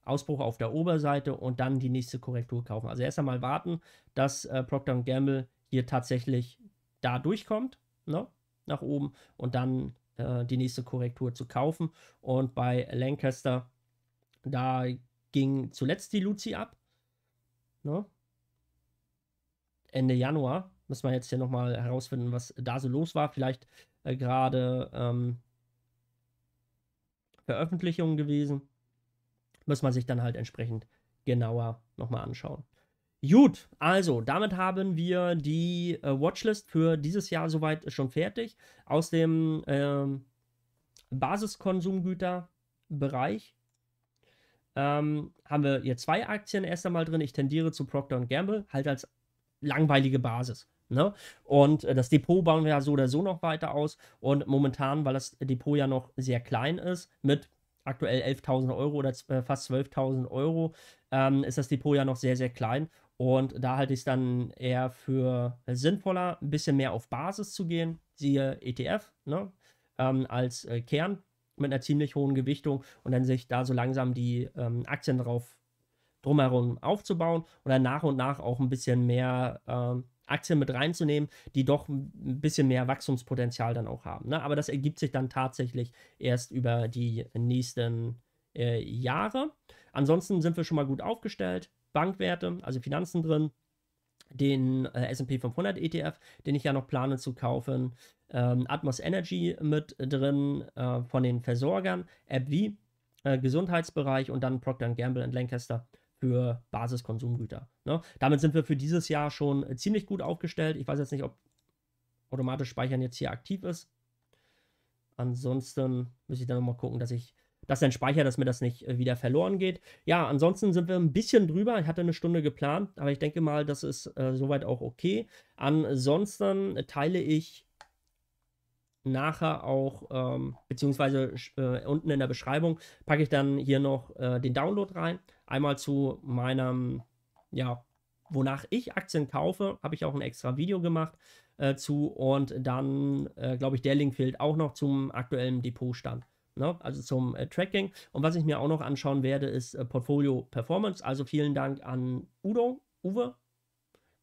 Ausbruch auf der Oberseite und dann die nächste Korrektur kaufen. Also erst einmal warten, dass äh, Procter Gamble hier tatsächlich da durchkommt, ne, nach oben und dann äh, die nächste Korrektur zu kaufen. Und bei Lancaster, da ging zuletzt die Luzi ab. Ne? Ende Januar. Müssen wir jetzt hier nochmal herausfinden, was da so los war. Vielleicht äh, gerade ähm, Veröffentlichungen gewesen. Muss man sich dann halt entsprechend genauer nochmal anschauen. Gut, also damit haben wir die äh, Watchlist für dieses Jahr soweit schon fertig. Aus dem ähm, Basiskonsumgüterbereich ähm, haben wir hier zwei Aktien erst einmal drin. Ich tendiere zu Procter Gamble, halt als langweilige Basis. Ne? Und äh, das Depot bauen wir ja so oder so noch weiter aus. Und momentan, weil das Depot ja noch sehr klein ist, mit aktuell 11.000 Euro oder äh, fast 12.000 Euro, ähm, ist das Depot ja noch sehr, sehr klein. Und da halte ich es dann eher für sinnvoller, ein bisschen mehr auf Basis zu gehen, siehe ETF, ne? ähm, als äh, Kern mit einer ziemlich hohen Gewichtung und dann sich da so langsam die ähm, Aktien drauf drumherum aufzubauen oder nach und nach auch ein bisschen mehr ähm, Aktien mit reinzunehmen, die doch ein bisschen mehr Wachstumspotenzial dann auch haben. Ne? Aber das ergibt sich dann tatsächlich erst über die nächsten äh, Jahre. Ansonsten sind wir schon mal gut aufgestellt. Bankwerte, also Finanzen drin, den äh, S&P 500 ETF, den ich ja noch plane zu kaufen, ähm, Atmos Energy mit drin äh, von den Versorgern, AppV, äh, Gesundheitsbereich und dann Procter Gamble und Lancaster für Basiskonsumgüter. Ne? Damit sind wir für dieses Jahr schon ziemlich gut aufgestellt. Ich weiß jetzt nicht, ob automatisch Speichern jetzt hier aktiv ist. Ansonsten müsste ich dann nochmal gucken, dass ich dass dein Speicher, dass mir das nicht äh, wieder verloren geht. Ja, ansonsten sind wir ein bisschen drüber. Ich hatte eine Stunde geplant, aber ich denke mal, das ist äh, soweit auch okay. Ansonsten teile ich nachher auch, ähm, beziehungsweise äh, unten in der Beschreibung, packe ich dann hier noch äh, den Download rein. Einmal zu meinem, ja, wonach ich Aktien kaufe, habe ich auch ein extra Video gemacht äh, zu und dann, äh, glaube ich, der Link fehlt auch noch zum aktuellen Depotstand. Ne? Also zum äh, Tracking. Und was ich mir auch noch anschauen werde, ist äh, Portfolio Performance. Also vielen Dank an Udo, Uwe,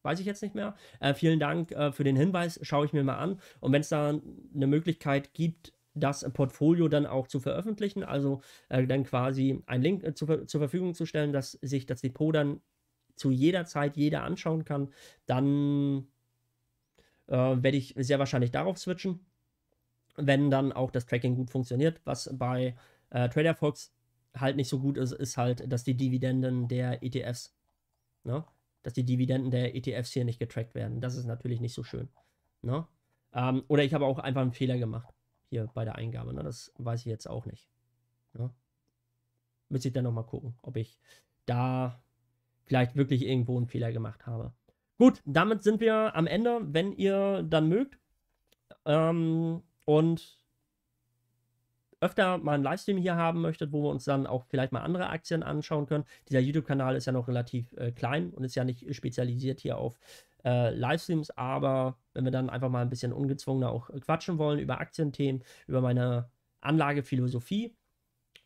weiß ich jetzt nicht mehr. Äh, vielen Dank äh, für den Hinweis, schaue ich mir mal an. Und wenn es da eine Möglichkeit gibt, das Portfolio dann auch zu veröffentlichen, also äh, dann quasi einen Link äh, zu, zur Verfügung zu stellen, dass sich das Depot dann zu jeder Zeit jeder anschauen kann, dann äh, werde ich sehr wahrscheinlich darauf switchen wenn dann auch das Tracking gut funktioniert. Was bei äh, TraderFox halt nicht so gut ist, ist halt, dass die Dividenden der ETFs, ne? dass die Dividenden der ETFs hier nicht getrackt werden. Das ist natürlich nicht so schön. Ne? Ähm, oder ich habe auch einfach einen Fehler gemacht hier bei der Eingabe. Ne? Das weiß ich jetzt auch nicht. Ne? Müsste ich dann nochmal gucken, ob ich da vielleicht wirklich irgendwo einen Fehler gemacht habe. Gut, damit sind wir am Ende. Wenn ihr dann mögt, ähm, und öfter mal einen Livestream hier haben möchtet, wo wir uns dann auch vielleicht mal andere Aktien anschauen können. Dieser YouTube-Kanal ist ja noch relativ äh, klein und ist ja nicht spezialisiert hier auf äh, Livestreams, aber wenn wir dann einfach mal ein bisschen ungezwungener auch äh, quatschen wollen über Aktienthemen, über meine Anlagephilosophie,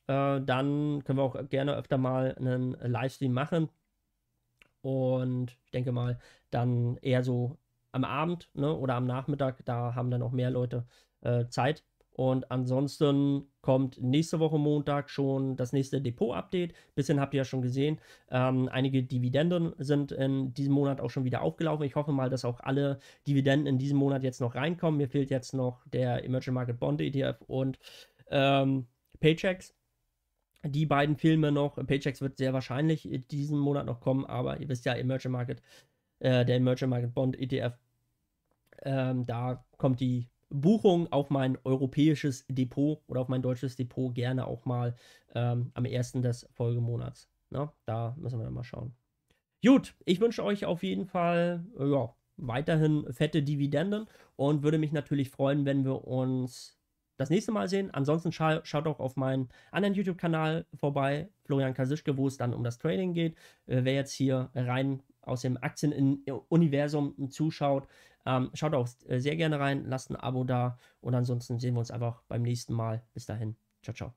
äh, dann können wir auch gerne öfter mal einen Livestream machen. Und ich denke mal, dann eher so am Abend ne, oder am Nachmittag, da haben dann auch mehr Leute äh, Zeit. Und ansonsten kommt nächste Woche Montag schon das nächste Depot-Update. Bisschen habt ihr ja schon gesehen. Ähm, einige Dividenden sind in diesem Monat auch schon wieder aufgelaufen. Ich hoffe mal, dass auch alle Dividenden in diesem Monat jetzt noch reinkommen. Mir fehlt jetzt noch der Emerging Market Bond ETF und ähm, Paychecks. Die beiden Filme noch. Paychecks wird sehr wahrscheinlich in diesem Monat noch kommen, aber ihr wisst ja, Emerging Market, äh, der Emerging Market Bond ETF, ähm, da kommt die Buchungen auf mein europäisches Depot oder auf mein deutsches Depot gerne auch mal ähm, am ersten des Folgemonats. Na, ne? da müssen wir mal schauen. Gut, ich wünsche euch auf jeden Fall äh, ja, weiterhin fette Dividenden und würde mich natürlich freuen, wenn wir uns das nächste Mal sehen. Ansonsten scha schaut auch auf meinen anderen YouTube-Kanal vorbei, Florian Kasischke, wo es dann um das Trading geht. Äh, wer jetzt hier rein aus dem Aktienuniversum zuschaut. Ähm, schaut auch äh, sehr gerne rein, lasst ein Abo da und ansonsten sehen wir uns einfach beim nächsten Mal. Bis dahin. Ciao, ciao.